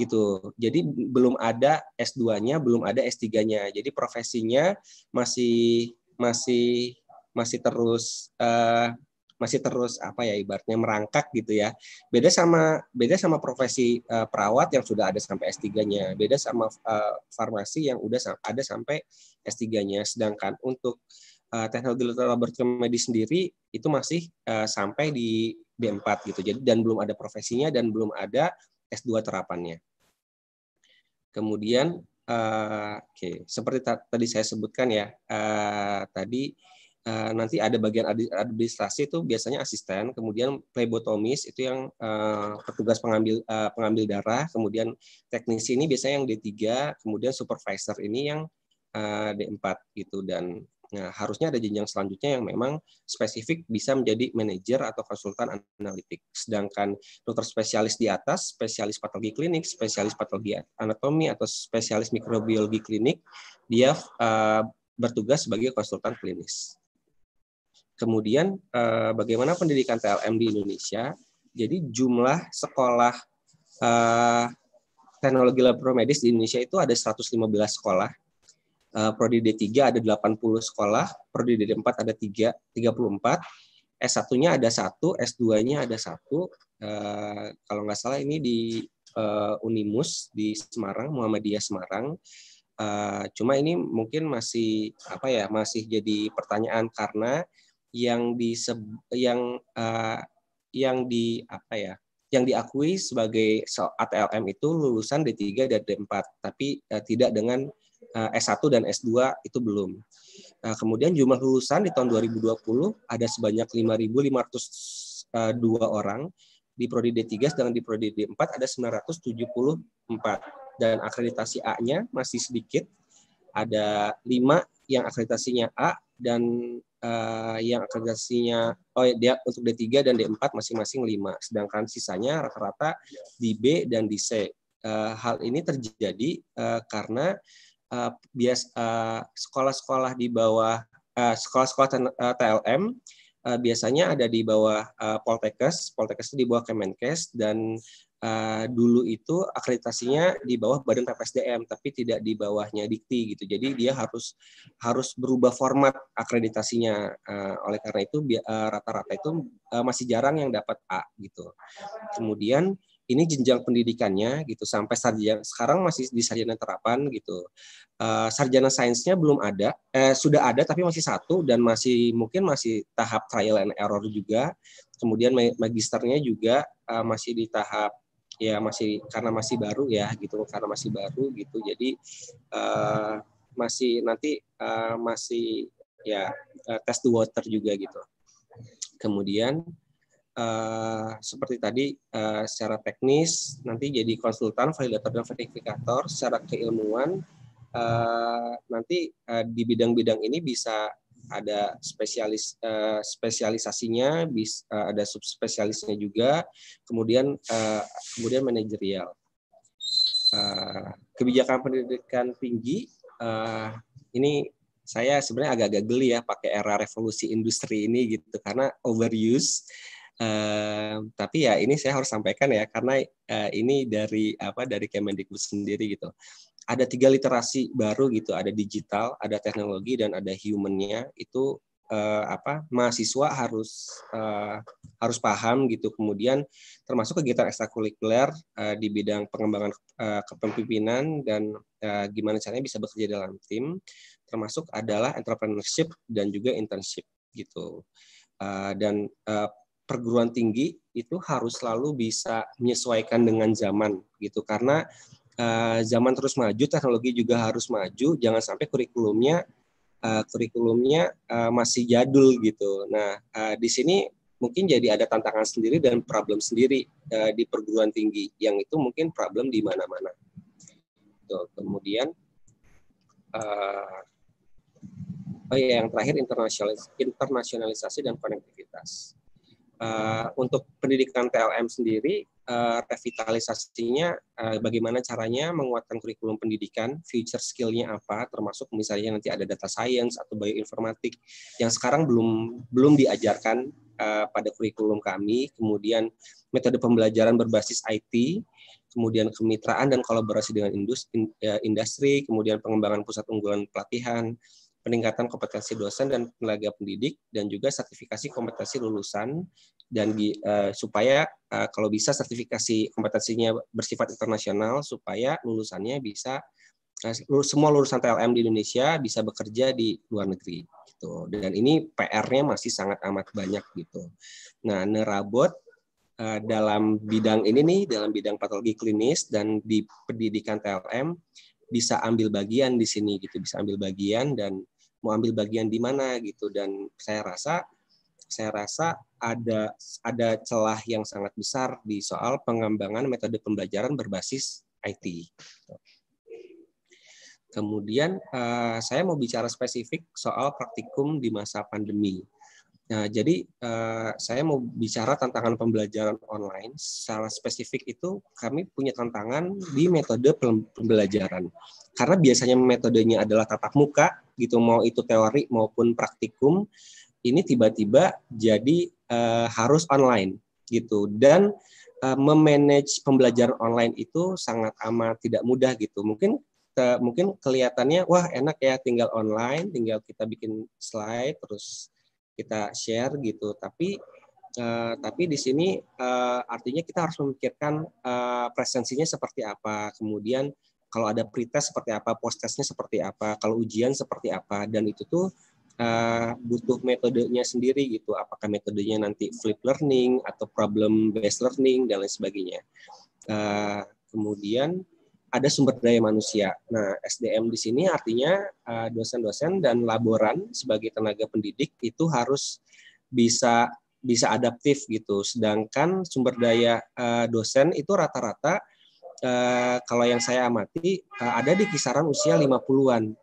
gitu. Jadi belum ada S2-nya, belum ada S3-nya. Jadi profesinya masih masih masih terus uh, masih terus apa ya ibaratnya merangkak gitu ya. Beda sama beda sama profesi uh, perawat yang sudah ada sampai S3-nya, beda sama uh, farmasi yang udah ada sampai S3-nya. Sedangkan untuk uh, teknologi laboratorium medis sendiri itu masih uh, sampai di b 4 gitu. Jadi dan belum ada profesinya dan belum ada S2 terapannya. Kemudian uh, oke, okay. seperti ta tadi saya sebutkan ya, uh, tadi uh, nanti ada bagian administrasi itu biasanya asisten, kemudian plebotomis itu yang uh, petugas pengambil uh, pengambil darah, kemudian teknisi ini biasanya yang D3, kemudian supervisor ini yang uh, D4 gitu dan Nah, harusnya ada jenjang selanjutnya yang memang spesifik bisa menjadi manajer atau konsultan analitik. Sedangkan dokter spesialis di atas, spesialis patologi klinik, spesialis patologi anatomi atau spesialis mikrobiologi klinik, dia uh, bertugas sebagai konsultan klinis. Kemudian uh, bagaimana pendidikan TLM di Indonesia? Jadi jumlah sekolah uh, teknologi laboratorium medis di Indonesia itu ada 115 sekolah uh, prodi D3 ada 80 sekolah, prodi D4 ada 3 34, S1-nya ada 1, S2-nya ada 1. Uh, eh, kalau nggak salah ini di uh, Unimus di Semarang, Muhammadiyah Semarang. Uh, cuma ini mungkin masih apa ya, masih jadi pertanyaan karena yang di yang uh, yang di apa ya, yang diakui sebagai ATLM itu lulusan D3 dan D4, tapi uh, tidak dengan Eh, S1 dan S2 itu belum. Nah, kemudian jumlah lulusan di tahun 2020 ada sebanyak 5.502 eh, orang di prodi D3 sedangkan di prodi D4 ada 974 dan akreditasi A-nya masih sedikit ada 5 yang akreditasinya A dan uh, yang akreditasinya oh ya dia untuk D3 dan D4 masing-masing 5 sedangkan sisanya rata-rata di B dan di C. Uh, hal ini terjadi uh, karena uh, uh, bias uh, sekolah-sekolah di bawah uh, sekolah-sekolah TLM uh, biasanya ada di bawah uh, Poltekkes, Poltekkes itu di bawah Kemenkes dan uh, dulu itu akreditasinya di bawah Badan PPSDM tapi tidak di bawahnya Dikti gitu. Jadi dia harus harus berubah format akreditasinya. Uh, oleh karena itu rata-rata uh, itu uh, masih jarang yang dapat A gitu. Kemudian ini jenjang pendidikannya gitu sampai sarjana sekarang masih di sarjana terapan gitu uh, sarjana sainsnya belum ada eh, sudah ada tapi masih satu dan masih mungkin masih tahap trial and error juga kemudian magisternya juga uh, masih di tahap ya masih karena masih baru ya gitu karena masih baru gitu jadi uh, masih nanti uh, masih ya uh, tes the water juga gitu kemudian uh, seperti tadi uh, secara teknis nanti jadi konsultan, validator dan verifikator secara keilmuan uh, nanti uh, di bidang-bidang ini bisa ada spesialis uh, spesialisasinya, bis, uh, ada subspesialisnya juga, kemudian uh, kemudian manajerial. Uh, kebijakan pendidikan tinggi uh, ini saya sebenarnya agak-agak geli ya pakai era revolusi industri ini gitu karena overuse tapi ya ini saya harus sampaikan ya karena uh, ini dari apa dari Kemendikbud sendiri gitu. Ada tiga literasi baru gitu, ada digital, ada teknologi dan ada humannya itu uh, apa mahasiswa harus uh, harus paham gitu. Kemudian termasuk kegiatan ekstrakurikuler uh, di bidang pengembangan uh, kepemimpinan dan uh, gimana caranya bisa bekerja dalam tim, termasuk adalah entrepreneurship dan juga internship gitu. Uh, dan uh, perguruan tinggi itu harus selalu bisa menyesuaikan dengan zaman gitu karena uh, zaman terus maju teknologi juga harus maju jangan sampai kurikulumnya uh, kurikulumnya uh, masih jadul gitu nah uh, di sini mungkin jadi ada tantangan sendiri dan problem sendiri uh, di perguruan tinggi yang itu mungkin problem di mana-mana gitu kemudian uh, oh ya yang terakhir internasionalisasi dan konektivitas Eh, untuk pendidikan TLM sendiri, uh, revitalisasinya uh, bagaimana caranya menguatkan kurikulum pendidikan, future skill-nya apa, termasuk misalnya nanti ada data science atau bioinformatik yang sekarang belum belum diajarkan uh, pada kurikulum kami, kemudian metode pembelajaran berbasis IT, kemudian kemitraan dan kolaborasi dengan industri, industri kemudian pengembangan pusat unggulan pelatihan, peningkatan kompetensi dosen dan tenaga pendidik dan juga sertifikasi kompetensi lulusan dan uh, supaya uh, kalau bisa sertifikasi kompetensinya bersifat internasional supaya lulusannya bisa uh, semua lulusan TLM di Indonesia bisa bekerja di luar negeri gitu dan ini PR-nya masih sangat amat banyak gitu. Nah, nerabot dalam bidang ini nih dalam bidang patologi klinis dan di pendidikan TLM bisa ambil bagian di sini gitu bisa ambil bagian dan mau ambil bagian di mana gitu dan saya rasa saya rasa ada ada celah yang sangat besar di soal pengembangan metode pembelajaran berbasis IT. Kemudian eh, saya mau bicara spesifik soal praktikum di masa pandemi. Nah, jadi uh, saya mau bicara tantangan pembelajaran online. Secara spesifik itu kami punya tantangan di metode pembelajaran. Karena biasanya metodenya adalah tatap muka, gitu mau itu teori maupun praktikum, ini tiba-tiba jadi uh, harus online, gitu. Dan uh, memanage pembelajaran online itu sangat amat tidak mudah, gitu. Mungkin mungkin kelihatannya wah enak ya tinggal online, tinggal kita bikin slide terus kita share gitu tapi Uh, tapi di sini uh, artinya kita harus memikirkan uh, presensinya seperti apa, kemudian kalau ada pretest seperti apa, posttestnya seperti apa, kalau ujian seperti apa, dan itu tuh uh, butuh metodenya sendiri gitu. Apakah metodenya nanti flip learning atau problem based learning dan lain sebagainya. Uh, kemudian ada sumber daya manusia. Nah, SDM di sini artinya eh, dosen-dosen dan laboran sebagai tenaga pendidik itu harus bisa bisa adaptif gitu. Sedangkan sumber daya eh, dosen itu rata-rata eh, kalau yang saya amati ada di kisaran usia 50-an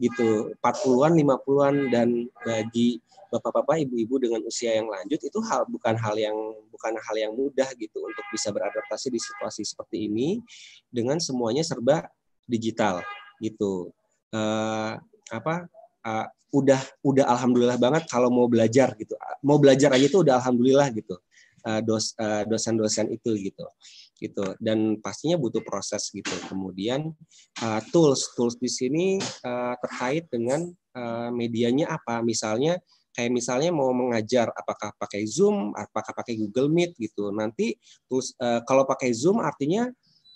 gitu 40-an 50-an dan bagi bapak-bapak ibu-ibu dengan usia yang lanjut itu hal bukan hal yang bukan hal yang mudah gitu untuk bisa beradaptasi di situasi seperti ini dengan semuanya serba digital gitu uh, apa uh, udah udah alhamdulillah banget kalau mau belajar gitu mau belajar aja itu udah alhamdulillah gitu eh, dosen-dosen uh, dosen -dosen itu gitu gitu dan pastinya butuh proses gitu kemudian uh, tools tools di sini uh, terkait dengan uh, medianya apa misalnya kayak misalnya mau mengajar apakah pakai zoom apakah pakai google meet gitu nanti tools uh, kalau pakai zoom artinya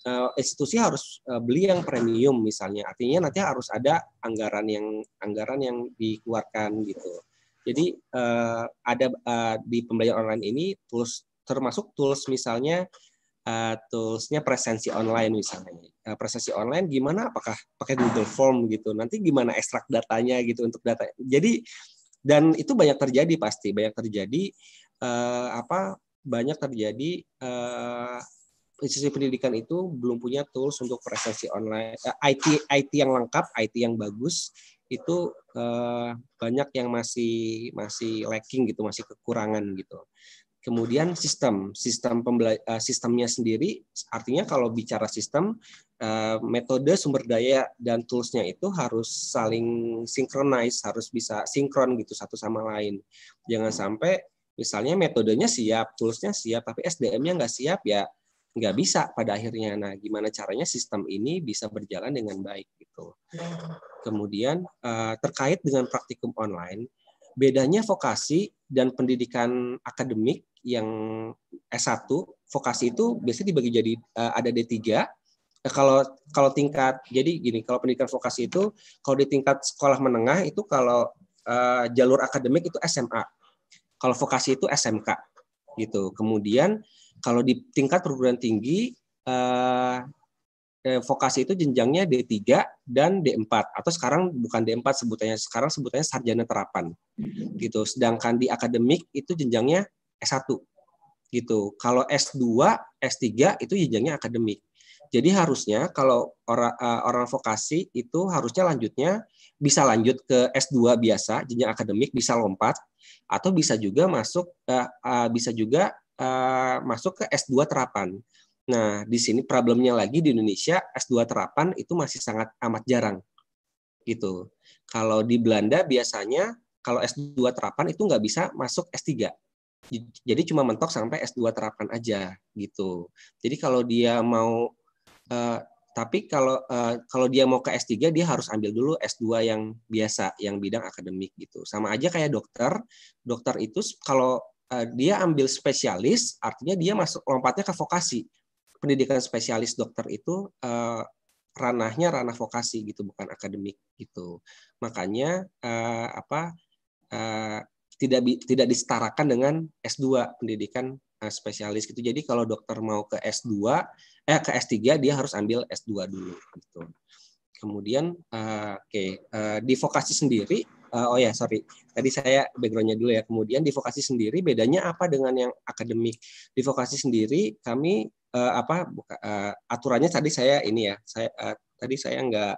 uh, institusi harus uh, beli yang premium misalnya artinya nanti harus ada anggaran yang anggaran yang dikeluarkan gitu jadi uh, ada uh, di pembelajaran online ini tools termasuk tools misalnya uh, toolsnya presensi online misalnya. Uh, presensi online gimana? Apakah pakai Google Form gitu? Nanti gimana ekstrak datanya gitu untuk data? Jadi dan itu banyak terjadi pasti, banyak terjadi uh, apa? Banyak terjadi uh, institusi pendidikan itu belum punya tools untuk presensi online uh, IT IT yang lengkap, IT yang bagus itu uh, banyak yang masih masih lacking gitu, masih kekurangan gitu. Kemudian sistem, sistem eh, sistemnya sendiri, artinya kalau bicara sistem, eh, metode sumber daya dan toolsnya itu harus saling synchronize, harus bisa sinkron gitu satu sama lain. Jangan sampai misalnya metodenya siap, toolsnya siap, tapi SDM-nya nggak siap ya nggak bisa pada akhirnya. Nah, gimana caranya sistem ini bisa berjalan dengan baik gitu. Kemudian eh, terkait dengan praktikum online, bedanya vokasi dan pendidikan akademik yang S1, vokasi itu biasanya dibagi jadi uh, ada D3. Nah, eh, kalau kalau tingkat jadi gini, kalau pendidikan vokasi itu kalau di tingkat sekolah menengah itu kalau uh, jalur akademik itu SMA. Kalau vokasi itu SMK gitu. Kemudian kalau di tingkat perguruan tinggi uh, Eh, vokasi itu jenjangnya D3 dan D4 atau sekarang bukan D4 sebutannya sekarang sebutannya sarjana terapan gitu sedangkan di akademik itu jenjangnya S1 gitu kalau S2 S3 itu jenjangnya akademik jadi harusnya kalau orang eh, orang vokasi itu harusnya lanjutnya bisa lanjut ke S2 biasa jenjang akademik bisa lompat atau bisa juga masuk eh, bisa juga masuk ke S2 terapan Nah, di sini problemnya lagi di Indonesia S2 terapan itu masih sangat amat jarang. Gitu. Kalau di Belanda biasanya kalau S2 terapan itu nggak bisa masuk S3. Jadi cuma mentok sampai S2 terapan aja gitu. Jadi kalau dia mau uh, tapi kalau uh, kalau dia mau ke S3 dia harus ambil dulu S2 yang biasa yang bidang akademik gitu. Sama aja kayak dokter. Dokter itu kalau uh, dia ambil spesialis artinya dia masuk lompatnya ke vokasi pendidikan spesialis dokter itu uh, ranahnya ranah vokasi gitu bukan akademik gitu makanya uh, apa uh, tidak tidak disetarakan dengan S2 pendidikan uh, spesialis gitu jadi kalau dokter mau ke S2 eh ke S3 dia harus ambil S2 dulu gitu kemudian uh, oke okay, uh, di vokasi sendiri uh, oh ya sorry tadi saya backgroundnya dulu ya kemudian di vokasi sendiri bedanya apa dengan yang akademik di vokasi sendiri kami uh, apa uh, aturannya tadi saya ini ya saya uh, tadi saya nggak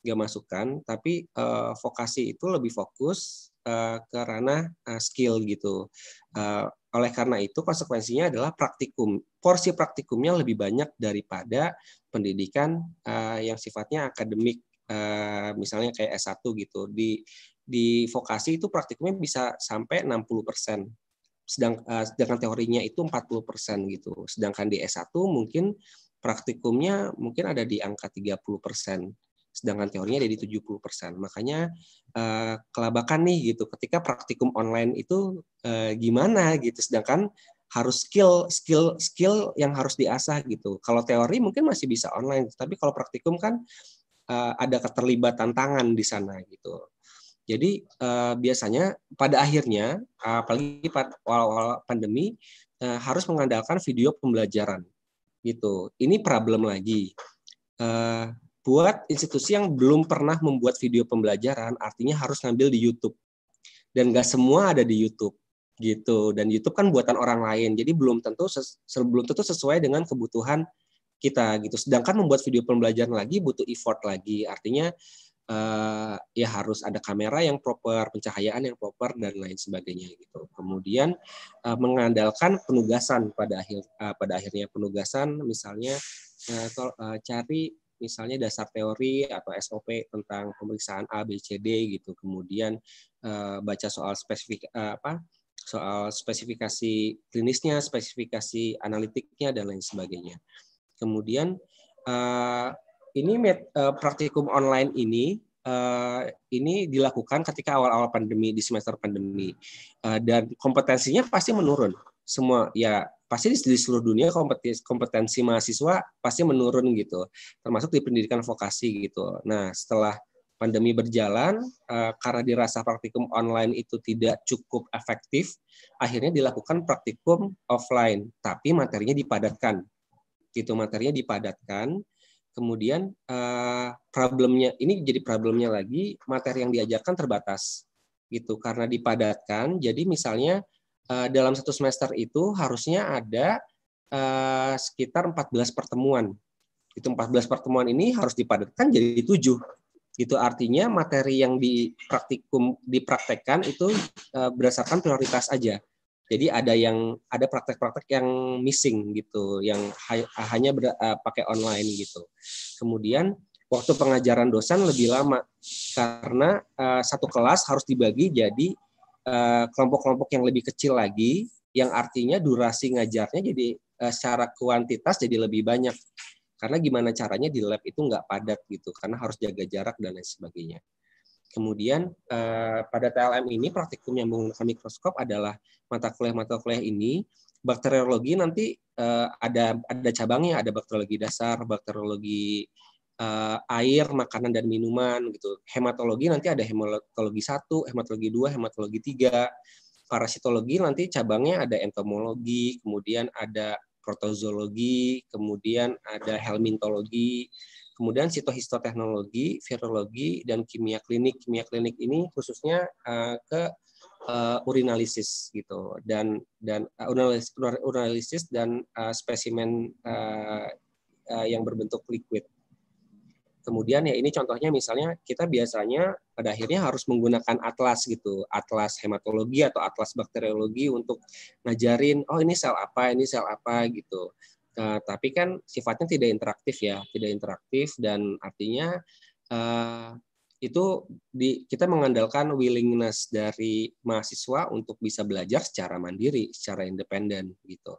nggak masukkan tapi uh, vokasi itu lebih fokus uh, ke ranah uh, skill gitu uh, oleh karena itu konsekuensinya adalah praktikum porsi praktikumnya lebih banyak daripada pendidikan uh, yang sifatnya akademik uh, misalnya kayak S1 gitu di di vokasi itu praktikumnya bisa sampai 60 persen sedang, uh, sedangkan teorinya itu 40% gitu. Sedangkan di S1 mungkin praktikumnya mungkin ada di angka 30%, sedangkan teorinya ada di 70%. Makanya uh, kelabakan nih gitu ketika praktikum online itu uh, gimana gitu sedangkan harus skill skill skill yang harus diasah gitu. Kalau teori mungkin masih bisa online, tapi kalau praktikum kan uh, ada keterlibatan tangan di sana gitu. Jadi uh, biasanya pada akhirnya, apalagi pada awal-awal pandemi, uh, harus mengandalkan video pembelajaran. Gitu. Ini problem lagi. Uh, buat institusi yang belum pernah membuat video pembelajaran, artinya harus ngambil di YouTube. Dan nggak semua ada di YouTube gitu dan YouTube kan buatan orang lain jadi belum tentu sebelum tentu sesuai dengan kebutuhan kita gitu sedangkan membuat video pembelajaran lagi butuh effort lagi artinya uh, ya harus ada kamera yang proper, pencahayaan yang proper dan lain sebagainya gitu. Kemudian uh, mengandalkan penugasan pada akhir uh, pada akhirnya penugasan misalnya uh, uh, cari misalnya dasar teori atau SOP tentang pemeriksaan A B C D gitu. Kemudian uh, baca soal spesifik uh, apa soal spesifikasi klinisnya, spesifikasi analitiknya dan lain sebagainya. Kemudian ini uh, praktikum online ini uh, ini dilakukan ketika awal-awal pandemi di semester pandemi uh, dan kompetensinya pasti menurun semua ya pasti di, seluruh dunia kompetensi, kompetensi mahasiswa pasti menurun gitu termasuk di pendidikan vokasi gitu nah setelah pandemi berjalan uh, karena dirasa praktikum online itu tidak cukup efektif akhirnya dilakukan praktikum offline tapi materinya dipadatkan gitu materinya dipadatkan kemudian uh, problemnya ini jadi problemnya lagi materi yang diajarkan terbatas gitu karena dipadatkan jadi misalnya uh, dalam satu semester itu harusnya ada uh, sekitar 14 pertemuan itu 14 pertemuan ini harus dipadatkan jadi tujuh itu artinya materi yang di dipraktekkan itu berdasarkan prioritas aja jadi ada yang ada praktek-praktek yang missing gitu, yang hanya ber, uh, eh, pakai online gitu. Kemudian waktu pengajaran dosen lebih lama karena uh, satu kelas harus dibagi jadi eh, kelompok-kelompok uh, yang lebih kecil lagi, yang artinya durasi ngajarnya jadi uh, secara kuantitas jadi lebih banyak. Karena gimana caranya di lab itu nggak padat gitu, karena harus jaga jarak dan lain sebagainya. Kemudian uh, pada TLM ini praktikum yang menggunakan mikroskop adalah mata kuliah-mata kuliah ini bakteriologi nanti uh, ada ada cabangnya, ada bakteriologi dasar, bakteriologi uh, air, makanan dan minuman gitu. Hematologi nanti ada hematologi satu, hematologi dua, hematologi tiga. Parasitologi nanti cabangnya ada entomologi, kemudian ada protozoologi, kemudian ada helmintologi, kemudian sitohistoteknologi, virologi, dan kimia klinik. Kimia klinik ini khususnya uh, ke uh, urinalisis gitu dan dan uh, urinalisis, dan uh, spesimen uh, uh, yang berbentuk liquid. Kemudian ya ini contohnya misalnya kita biasanya pada akhirnya harus menggunakan atlas gitu, atlas hematologi atau atlas bakteriologi untuk ngajarin oh ini sel apa, ini sel apa gitu. Nah, tapi kan sifatnya tidak interaktif ya, tidak interaktif dan artinya uh, itu di, kita mengandalkan willingness dari mahasiswa untuk bisa belajar secara mandiri, secara independen gitu.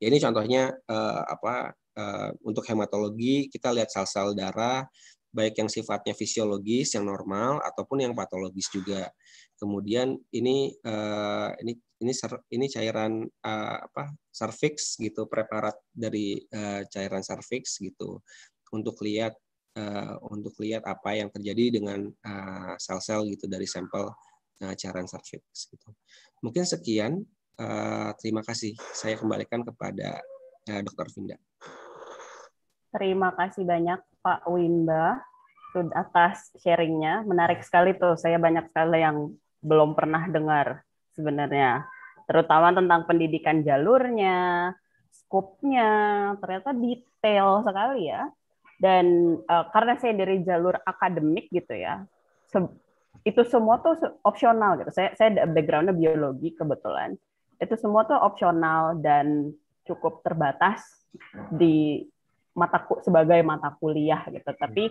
Ya ini contohnya uh, apa uh, untuk hematologi kita lihat sel-sel darah baik yang sifatnya fisiologis yang normal ataupun yang patologis juga. Kemudian ini uh, ini ini ser, ini cairan uh, apa serviks gitu preparat dari uh, cairan serviks gitu untuk lihat uh, untuk lihat apa yang terjadi dengan sel eh, sel-sel gitu dari sampel uh, cairan cervix gitu. Mungkin sekian. Uh, terima kasih. Saya kembalikan kepada uh, Dr. Vinda. Terima kasih banyak Pak Wimba atas sharingnya. Menarik sekali tuh. Saya banyak sekali yang belum pernah dengar sebenarnya. Terutama tentang pendidikan jalurnya, skopnya, ternyata detail sekali ya dan uh, karena saya dari jalur akademik gitu ya se itu semua tuh opsional gitu saya saya backgroundnya biologi kebetulan itu semua tuh opsional dan cukup terbatas di mata sebagai mata kuliah gitu tapi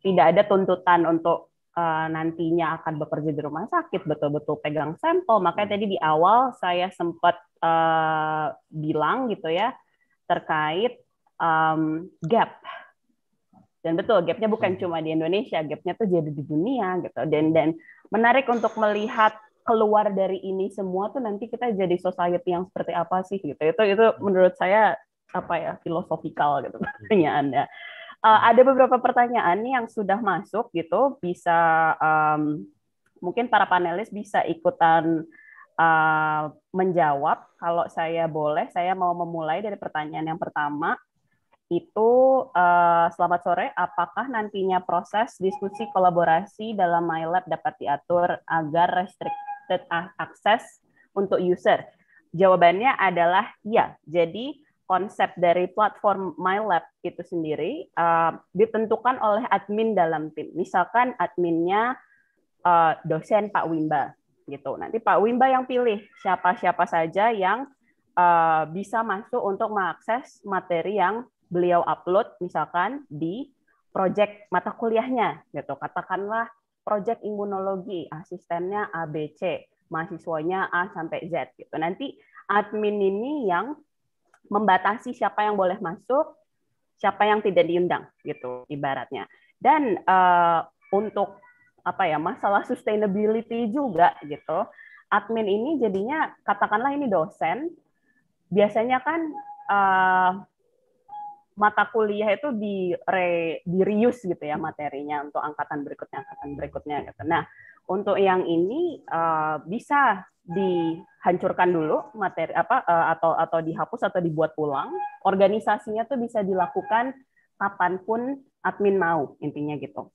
tidak ada tuntutan untuk uh, nantinya akan bekerja di rumah sakit betul-betul pegang sampel makanya tadi di awal saya sempat uh, bilang gitu ya terkait um, gap dan betul gapnya bukan hmm. cuma di Indonesia gapnya tuh jadi di dunia gitu dan dan menarik untuk melihat keluar dari ini semua tuh nanti kita jadi society yang seperti apa sih gitu itu itu menurut saya apa ya filosofikal gitu hmm. pertanyaannya uh, ada beberapa pertanyaan nih yang sudah masuk gitu bisa um, mungkin para panelis bisa ikutan uh, menjawab kalau saya boleh saya mau memulai dari pertanyaan yang pertama itu uh, selamat sore. Apakah nantinya proses diskusi kolaborasi dalam MyLab dapat diatur agar restricted access untuk user? Jawabannya adalah ya. Jadi konsep dari platform MyLab itu sendiri uh, ditentukan oleh admin dalam tim. Misalkan adminnya uh, dosen Pak Wimba gitu. Nanti Pak Wimba yang pilih siapa-siapa saja yang bisa masuk untuk mengakses materi yang beliau upload misalkan di project mata kuliahnya gitu. Katakanlah project imunologi, asistennya ABC, mahasiswanya A sampai Z gitu. Nanti admin ini yang membatasi siapa yang boleh masuk, siapa yang tidak diundang gitu ibaratnya. Dan uh, untuk apa ya masalah sustainability juga gitu. Admin ini jadinya katakanlah ini dosen, biasanya kan uh, mata kuliah itu di re, di reuse gitu ya materinya untuk angkatan berikutnya angkatan berikutnya gitu. Nah, untuk yang ini uh, bisa dihancurkan dulu materi apa uh, atau atau dihapus atau dibuat ulang. Organisasinya tuh bisa dilakukan kapanpun admin mau intinya gitu.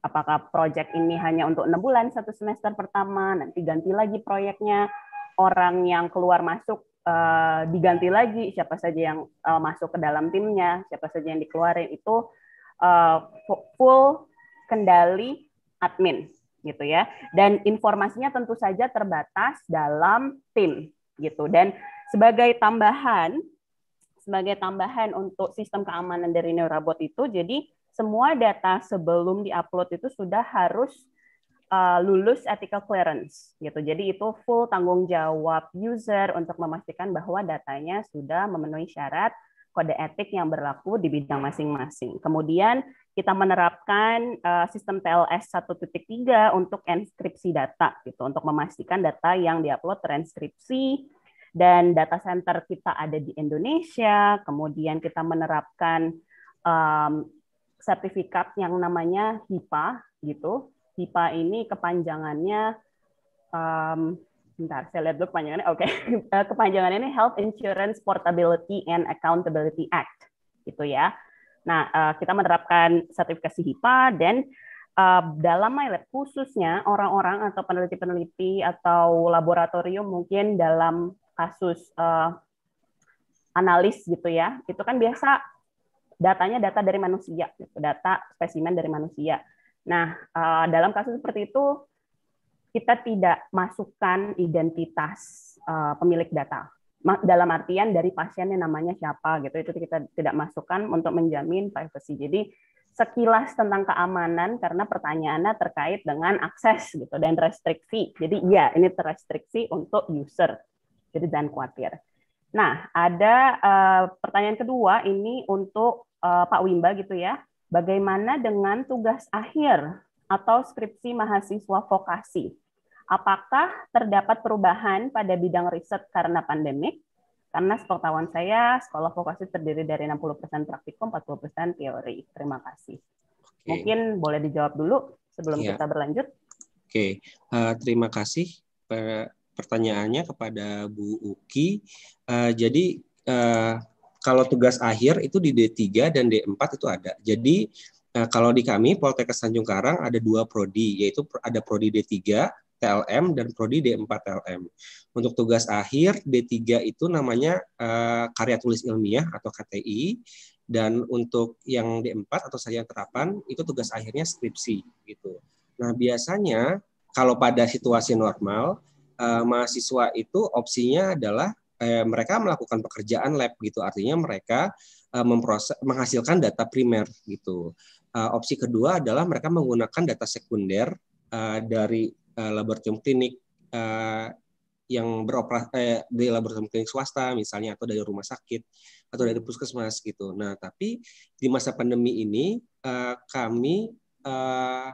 Apakah proyek ini hanya untuk enam bulan satu semester pertama, nanti ganti lagi proyeknya. Orang yang keluar masuk Eh, diganti lagi siapa saja yang uh, masuk ke dalam timnya, siapa saja yang dikeluarin itu uh, full kendali admin gitu ya. Dan informasinya tentu saja terbatas dalam tim gitu. Dan sebagai tambahan sebagai tambahan untuk sistem keamanan dari Neurabot itu jadi semua data sebelum diupload itu sudah harus uh, lulus ethical clearance gitu. Jadi itu full tanggung jawab user untuk memastikan bahwa datanya sudah memenuhi syarat kode etik yang berlaku di bidang masing-masing. Kemudian kita menerapkan uh, sistem TLS 1.3 untuk enskripsi data gitu untuk memastikan data yang diupload transkripsi dan data center kita ada di Indonesia. Kemudian kita menerapkan um, sertifikat yang namanya HIPAA gitu HIPA ini kepanjangannya um, bentar saya lihat dulu kepanjangannya oke okay. Eh, kepanjangannya ini Health Insurance Portability and Accountability Act gitu ya nah uh, kita menerapkan sertifikasi HIPA dan uh, dalam MyLab khususnya orang-orang atau peneliti-peneliti atau laboratorium mungkin dalam kasus uh, analis gitu ya itu kan biasa datanya data dari manusia gitu, data spesimen dari manusia Nah, eh, dalam kasus seperti itu, kita tidak masukkan identitas eh, pemilik data. Dalam artian dari pasiennya namanya siapa gitu, itu kita tidak masukkan untuk menjamin privacy. Jadi sekilas tentang keamanan karena pertanyaannya terkait dengan akses gitu dan restriksi. Jadi ya ini terrestriksi untuk user. Jadi jangan khawatir. Nah, ada uh, pertanyaan kedua ini untuk uh, Pak Wimba gitu ya. Bagaimana dengan tugas akhir atau skripsi mahasiswa vokasi? Apakah terdapat perubahan pada bidang riset karena pandemik? Karena sepengetahuan saya, sekolah vokasi terdiri dari 60% praktikum, 40% teori. Terima kasih. Oke. Mungkin boleh dijawab dulu sebelum ya. kita berlanjut. Oke, uh, terima kasih pertanyaannya kepada Bu Uki. Uh, jadi uh, kalau tugas akhir itu di D3 dan D4 itu ada. Jadi uh, kalau di kami Poltekkes Tanjung Karang ada dua prodi yaitu ada prodi D3 TLM dan prodi D4 TLM. Untuk tugas akhir D3 itu namanya uh, karya tulis ilmiah atau KTI dan untuk yang D4 atau saya terapan itu tugas akhirnya skripsi gitu. Nah, biasanya kalau pada situasi normal uh, mahasiswa itu opsinya adalah eh, mereka melakukan pekerjaan lab gitu artinya mereka eh, memproses menghasilkan data primer gitu eh, opsi kedua adalah mereka menggunakan data sekunder eh, dari eh, laboratorium klinik eh, yang beroperasi eh, di laboratorium klinik swasta misalnya atau dari rumah sakit atau dari puskesmas gitu. Nah tapi di masa pandemi ini eh, kami eh,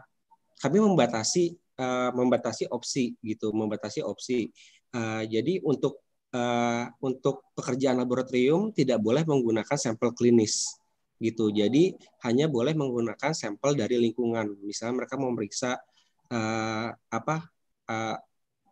kami membatasi eh, membatasi opsi gitu, membatasi opsi. Eh, jadi untuk Eh, untuk pekerjaan laboratorium tidak boleh menggunakan sampel klinis gitu. Jadi hanya boleh menggunakan sampel dari lingkungan. Misalnya mereka mau memeriksa uh, eh, apa uh,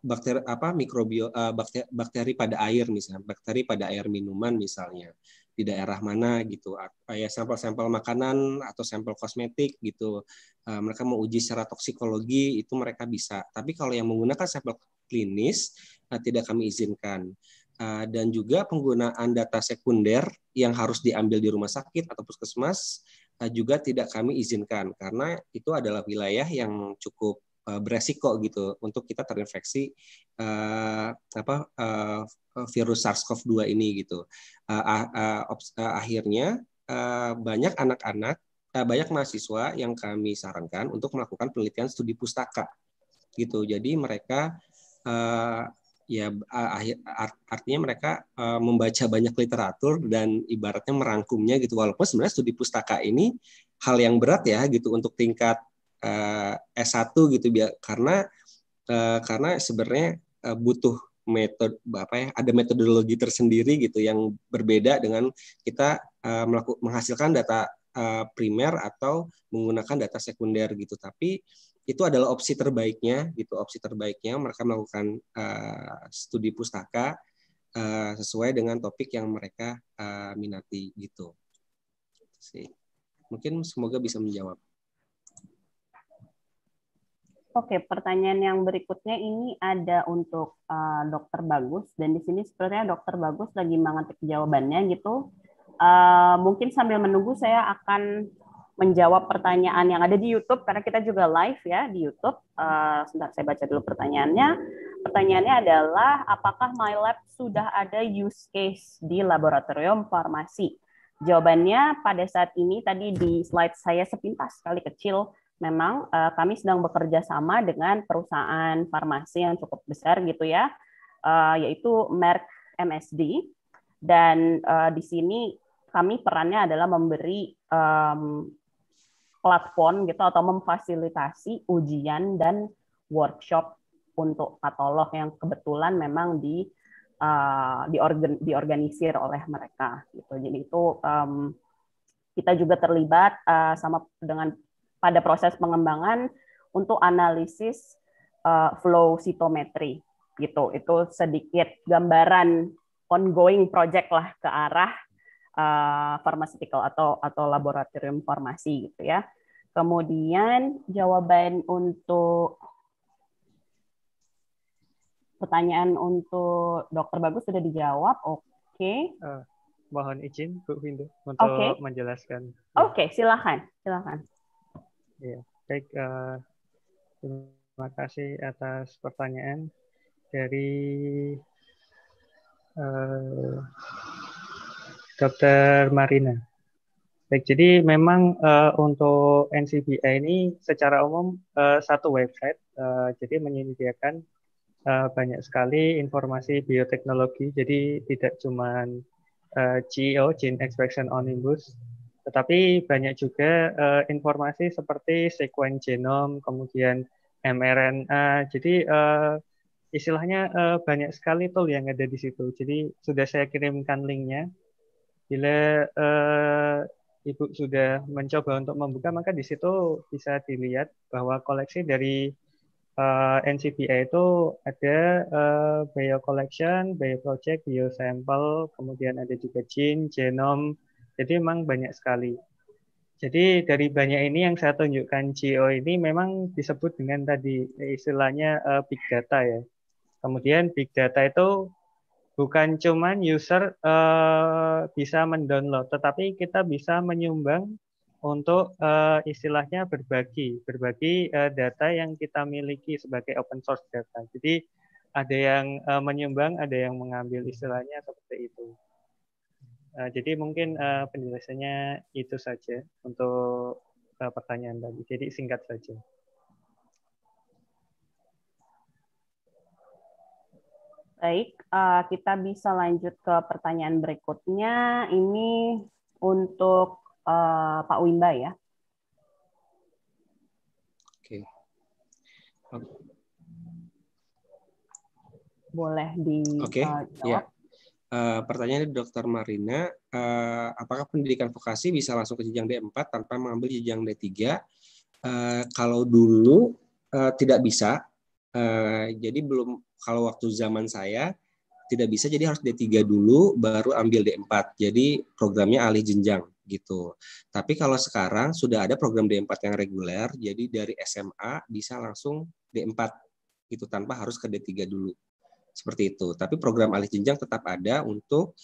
bakteri apa mikrobio uh, bakteri, bakteri pada air misalnya, bakteri pada air minuman misalnya di daerah mana gitu ya sampel-sampel makanan atau sampel kosmetik gitu mereka mau uji secara toksikologi itu mereka bisa tapi kalau yang menggunakan sampel klinis uh, tidak kami izinkan. Ah, dan juga penggunaan data sekunder yang harus diambil di rumah sakit atau puskesmas ah, juga tidak kami izinkan karena itu adalah wilayah yang cukup uh, beresiko gitu untuk kita terinfeksi uh, apa uh, virus SARS-CoV-2 ini gitu. Uh, uh, uh, uh, akhirnya uh, banyak anak-anak banyak mahasiswa yang kami sarankan untuk melakukan penelitian studi pustaka gitu. Jadi mereka uh, ya artinya mereka uh, membaca banyak literatur dan ibaratnya merangkumnya gitu walaupun sebenarnya studi pustaka ini hal yang berat ya gitu untuk tingkat uh, eh, S1 gitu biar karena uh, karena sebenarnya uh, butuh metode apa ya ada metodologi tersendiri gitu yang berbeda dengan kita uh, melaku, menghasilkan data uh, primer atau menggunakan data sekunder gitu tapi uh, itu adalah opsi terbaiknya gitu opsi terbaiknya mereka melakukan uh, studi pustaka uh, sesuai dengan topik yang mereka uh, minati gitu sih mungkin semoga bisa menjawab Oke, pertanyaan yang berikutnya ini ada untuk uh, Dokter Bagus dan di sini sepertinya Dokter Bagus lagi mengetik jawabannya gitu. Uh, mungkin sambil menunggu saya akan menjawab pertanyaan yang ada di YouTube karena kita juga live ya di YouTube. Uh, sebentar saya baca dulu pertanyaannya. Pertanyaannya adalah apakah MyLab sudah ada use case di laboratorium farmasi? Jawabannya pada saat ini tadi di slide saya sepintas sekali kecil memang uh, kami sedang bekerja sama dengan perusahaan farmasi yang cukup besar gitu ya, uh, yaitu Merck MSD. Dan uh, di sini kami perannya adalah memberi um, platform gitu atau memfasilitasi ujian dan workshop untuk patolog yang kebetulan memang di uh, eh, diorgan, diorganisir oleh mereka gitu. Jadi itu um, kita juga terlibat uh, sama dengan pada proses pengembangan untuk analisis uh, flow sitometri gitu. Itu sedikit gambaran ongoing project lah ke arah uh, pharmaceutical atau atau laboratorium farmasi gitu ya. Kemudian jawaban untuk pertanyaan untuk Dokter Bagus sudah dijawab. Oke. Okay. Uh, eh, mohon izin Bu Windu untuk okay. menjelaskan. Oke, okay, silakan, silakan. Ya, baik. Uh, terima kasih atas pertanyaan dari Dr. Marina. Baik, jadi memang uh, untuk NCBI ini secara umum uh, satu website, uh, jadi menyediakan uh, banyak sekali informasi bioteknologi, jadi tidak cuma uh, GEO, Gene Expression Omnibus, tetapi banyak juga uh, informasi seperti sequence genome, kemudian mRNA, jadi uh, istilahnya uh, banyak sekali tool yang ada di situ. Jadi sudah saya kirimkan linknya Bila uh, Ibu sudah mencoba untuk membuka, maka di situ bisa dilihat bahwa koleksi dari uh, eh, NCBA itu ada uh, bio collection, bio project, bio sample, kemudian ada juga gene, genom. Jadi memang banyak sekali. Jadi dari banyak ini yang saya tunjukkan GO ini memang disebut dengan tadi istilahnya uh, big data ya. Kemudian big data itu bukan cuman user uh, bisa mendownload, tetapi kita bisa menyumbang untuk uh, istilahnya berbagi, berbagi uh, data yang kita miliki sebagai open source data. Jadi ada yang uh, menyumbang, ada yang mengambil istilahnya seperti itu. Uh, jadi mungkin uh, penjelasannya itu saja untuk uh, pertanyaan tadi. Jadi singkat saja. Baik, eh, kita bisa lanjut ke pertanyaan berikutnya. Ini untuk eh, Pak Wimba ya. Oke. Boleh di Oke, okay. Eh, iya. uh, pertanyaan dari Dr. Marina, apakah pendidikan vokasi bisa langsung ke jenjang D4 tanpa mengambil jenjang D3? kalau dulu tidak bisa, Uh, jadi belum kalau waktu zaman saya tidak bisa jadi harus D3 dulu baru ambil D4. Jadi programnya alih jenjang gitu. Tapi kalau sekarang sudah ada program D4 yang reguler, jadi dari SMA bisa langsung D4 gitu tanpa harus ke D3 dulu. Seperti itu. Tapi program alih jenjang tetap ada untuk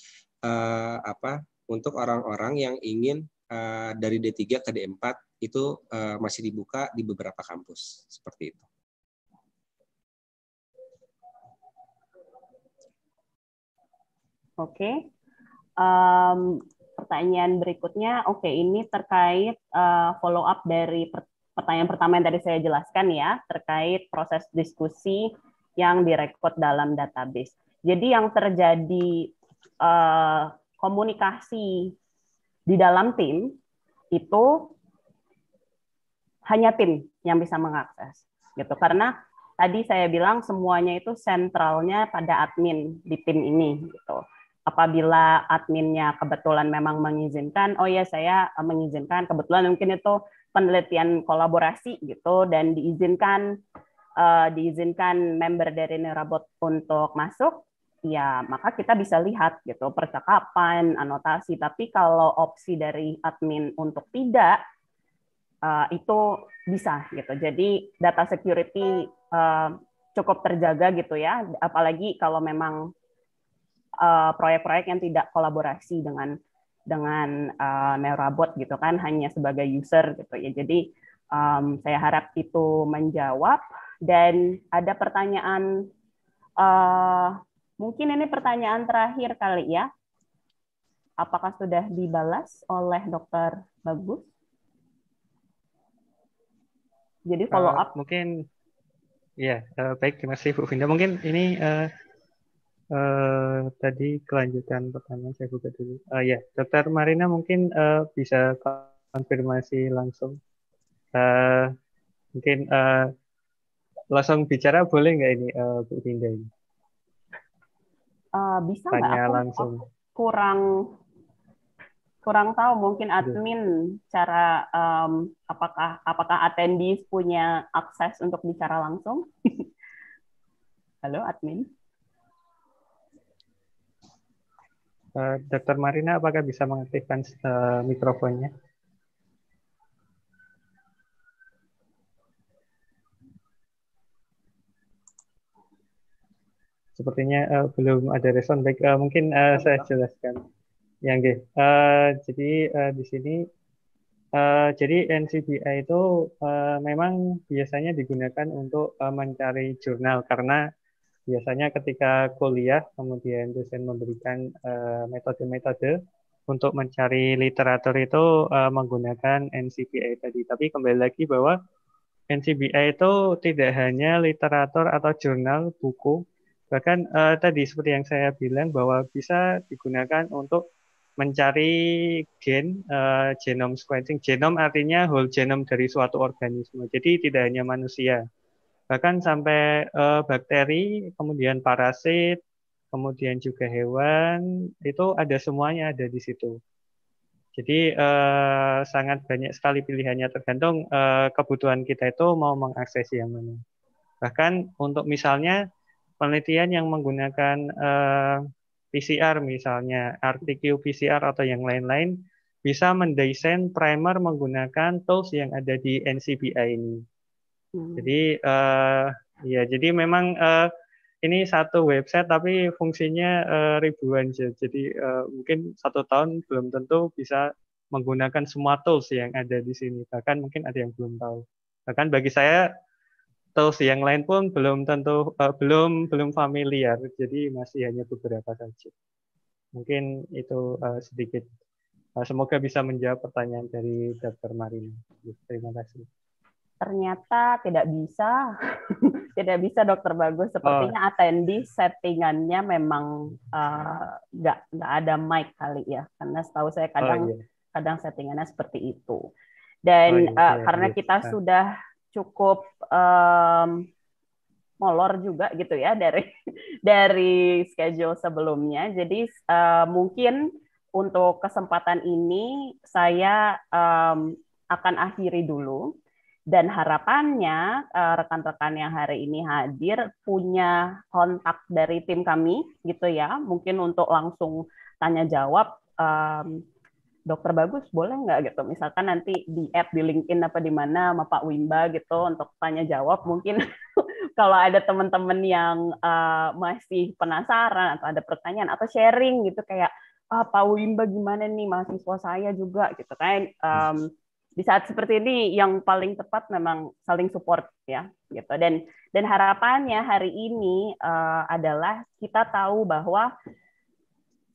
uh, apa? Untuk orang-orang yang ingin uh, dari D3 ke D4 itu uh, masih dibuka di beberapa kampus. Seperti itu. Oke. Okay. Um, pertanyaan berikutnya, oke okay, ini terkait uh, eh, follow up dari pertanyaan pertama yang tadi saya jelaskan ya, terkait proses diskusi yang direkod dalam database. Jadi yang terjadi uh, komunikasi di dalam tim itu hanya tim yang bisa mengakses gitu karena tadi saya bilang semuanya itu sentralnya pada admin di tim ini gitu apabila adminnya kebetulan memang mengizinkan, oh ya saya eh, mengizinkan, kebetulan mungkin itu penelitian kolaborasi gitu dan diizinkan uh, diizinkan member dari Neurobot untuk masuk, ya maka kita bisa lihat gitu percakapan, anotasi. Tapi kalau opsi dari admin untuk tidak uh, itu bisa gitu. Jadi data security uh, cukup terjaga gitu ya, apalagi kalau memang proyek eh, proyek-proyek yang tidak kolaborasi dengan dengan uh, eh, Neurobot gitu kan hanya sebagai user gitu ya. Jadi um, saya harap itu menjawab dan ada pertanyaan uh, mungkin ini pertanyaan terakhir kali ya. Apakah sudah dibalas oleh Dokter Bagus? Jadi follow up uh, mungkin ya yeah, uh, baik terima kasih Bu finda Mungkin ini uh, Eh, tadi kelanjutan pertanyaan saya buka dulu. Uh, ya, yeah. Dokter Marina mungkin uh, bisa konfirmasi langsung. Uh, mungkin uh, langsung bicara boleh nggak ini uh, Bu Dinda ini? Uh, bisa Tanya aku, langsung. Aku kurang kurang tahu mungkin iya. admin yeah. cara um, apakah apakah attendees punya akses untuk bicara langsung. Halo admin. Eh, Dr. Marina, apakah bisa mengaktifkan uh, mikrofonnya? Sepertinya uh, belum ada respon. Baik, uh, mungkin uh, saya jelaskan. Yang uh, jadi uh, di sini, uh, jadi NCBI itu uh, memang biasanya digunakan untuk uh, mencari jurnal karena biasanya ketika kuliah kemudian dosen memberikan eh, metode-metode untuk mencari literatur itu uh, menggunakan NCBI tadi. Tapi kembali lagi bahwa NCBI itu tidak hanya literatur atau jurnal, buku, bahkan uh, tadi seperti yang saya bilang bahwa bisa digunakan untuk mencari gen uh, genome sequencing. Genom artinya whole genome dari suatu organisme. Jadi tidak hanya manusia bahkan sampai uh, bakteri, kemudian parasit, kemudian juga hewan, itu ada semuanya ada di situ. Jadi uh, sangat banyak sekali pilihannya tergantung uh, kebutuhan kita itu mau mengakses yang mana. Bahkan untuk misalnya penelitian yang menggunakan uh, PCR misalnya RTQ PCR atau yang lain-lain bisa mendesain primer menggunakan tools yang ada di NCBI ini. Hmm. Jadi uh, ya jadi memang uh, ini satu website tapi fungsinya uh, ribuan ya. Jadi uh, mungkin satu tahun belum tentu bisa menggunakan semua tools yang ada di sini. Bahkan mungkin ada yang belum tahu. Bahkan bagi saya tools yang lain pun belum tentu uh, belum belum familiar. Jadi masih hanya beberapa saja. Mungkin itu uh, sedikit. Uh, semoga bisa menjawab pertanyaan dari Dr. Marina. Terima kasih ternyata tidak bisa tidak bisa dokter bagus sepertinya oh. attendee settingannya memang eh, nggak uh, nggak ada mic kali ya karena setahu saya oh, kadang oh, iya. kadang settingannya seperti itu dan oh, iya, uh, iya, karena iya. kita iya. sudah cukup um, molor juga gitu ya dari dari schedule sebelumnya jadi uh, mungkin untuk kesempatan ini saya um, akan akhiri dulu dan harapannya eh, rekan-rekan yang hari ini hadir punya kontak dari tim kami gitu ya, mungkin untuk langsung tanya jawab um, dokter bagus boleh nggak gitu misalkan nanti di app di LinkedIn apa di mana sama Pak Wimba gitu untuk tanya jawab mungkin kalau ada teman-teman yang uh, masih penasaran atau ada pertanyaan atau sharing gitu kayak ah Pak Wimba gimana nih mahasiswa saya juga gitu kan um, di saat seperti ini yang paling tepat memang saling support ya gitu dan dan harapannya hari ini uh, adalah kita tahu bahwa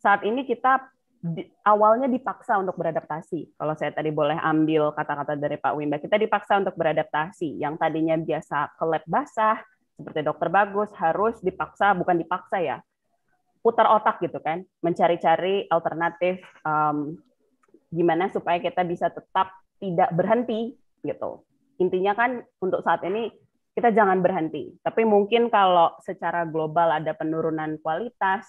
saat ini kita di, awalnya dipaksa untuk beradaptasi. Kalau saya tadi boleh ambil kata-kata dari Pak Wimba, kita dipaksa untuk beradaptasi. Yang tadinya biasa ke basah, seperti dokter bagus, harus dipaksa, bukan dipaksa ya, putar otak gitu kan, mencari-cari alternatif um, gimana supaya kita bisa tetap tidak berhenti gitu. Intinya kan untuk saat ini kita jangan berhenti. Tapi mungkin kalau secara global ada penurunan kualitas,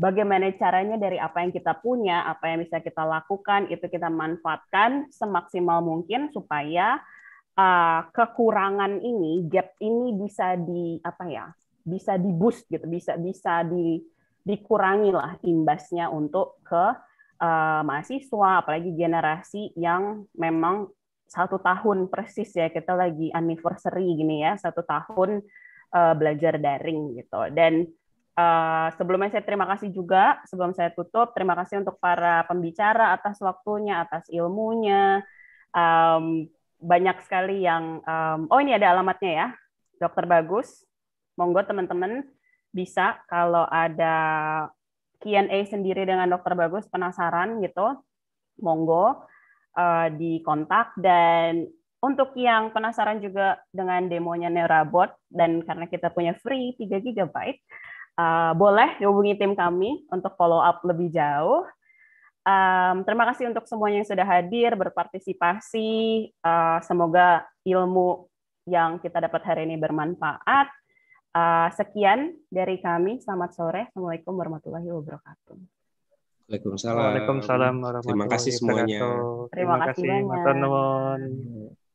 bagaimana caranya dari apa yang kita punya, apa yang bisa kita lakukan, itu kita manfaatkan semaksimal mungkin supaya uh, kekurangan ini, gap ini bisa di apa ya, bisa di boost gitu, bisa bisa di dikurangi imbasnya untuk ke uh, mahasiswa, apalagi generasi yang memang satu tahun persis ya kita lagi anniversary gini ya satu tahun uh, belajar daring gitu dan uh, sebelumnya saya terima kasih juga sebelum saya tutup terima kasih untuk para pembicara atas waktunya atas ilmunya um, banyak sekali yang um, oh ini ada alamatnya ya dokter bagus monggo teman-teman bisa kalau ada Q&A sendiri dengan Dokter Bagus penasaran gitu, monggo uh, eh, di kontak dan untuk yang penasaran juga dengan demonya Neurabot dan karena kita punya free 3 GB, uh, boleh hubungi tim kami untuk follow up lebih jauh. Um, terima kasih untuk semuanya yang sudah hadir, berpartisipasi. Uh, semoga ilmu yang kita dapat hari ini bermanfaat. Uh, sekian dari kami. Selamat sore. Assalamualaikum warahmatullahi wabarakatuh. Waalaikumsalam. Waalaikumsalam warahmatullahi Terima kasih semuanya. Terima, Terima kasih banyak.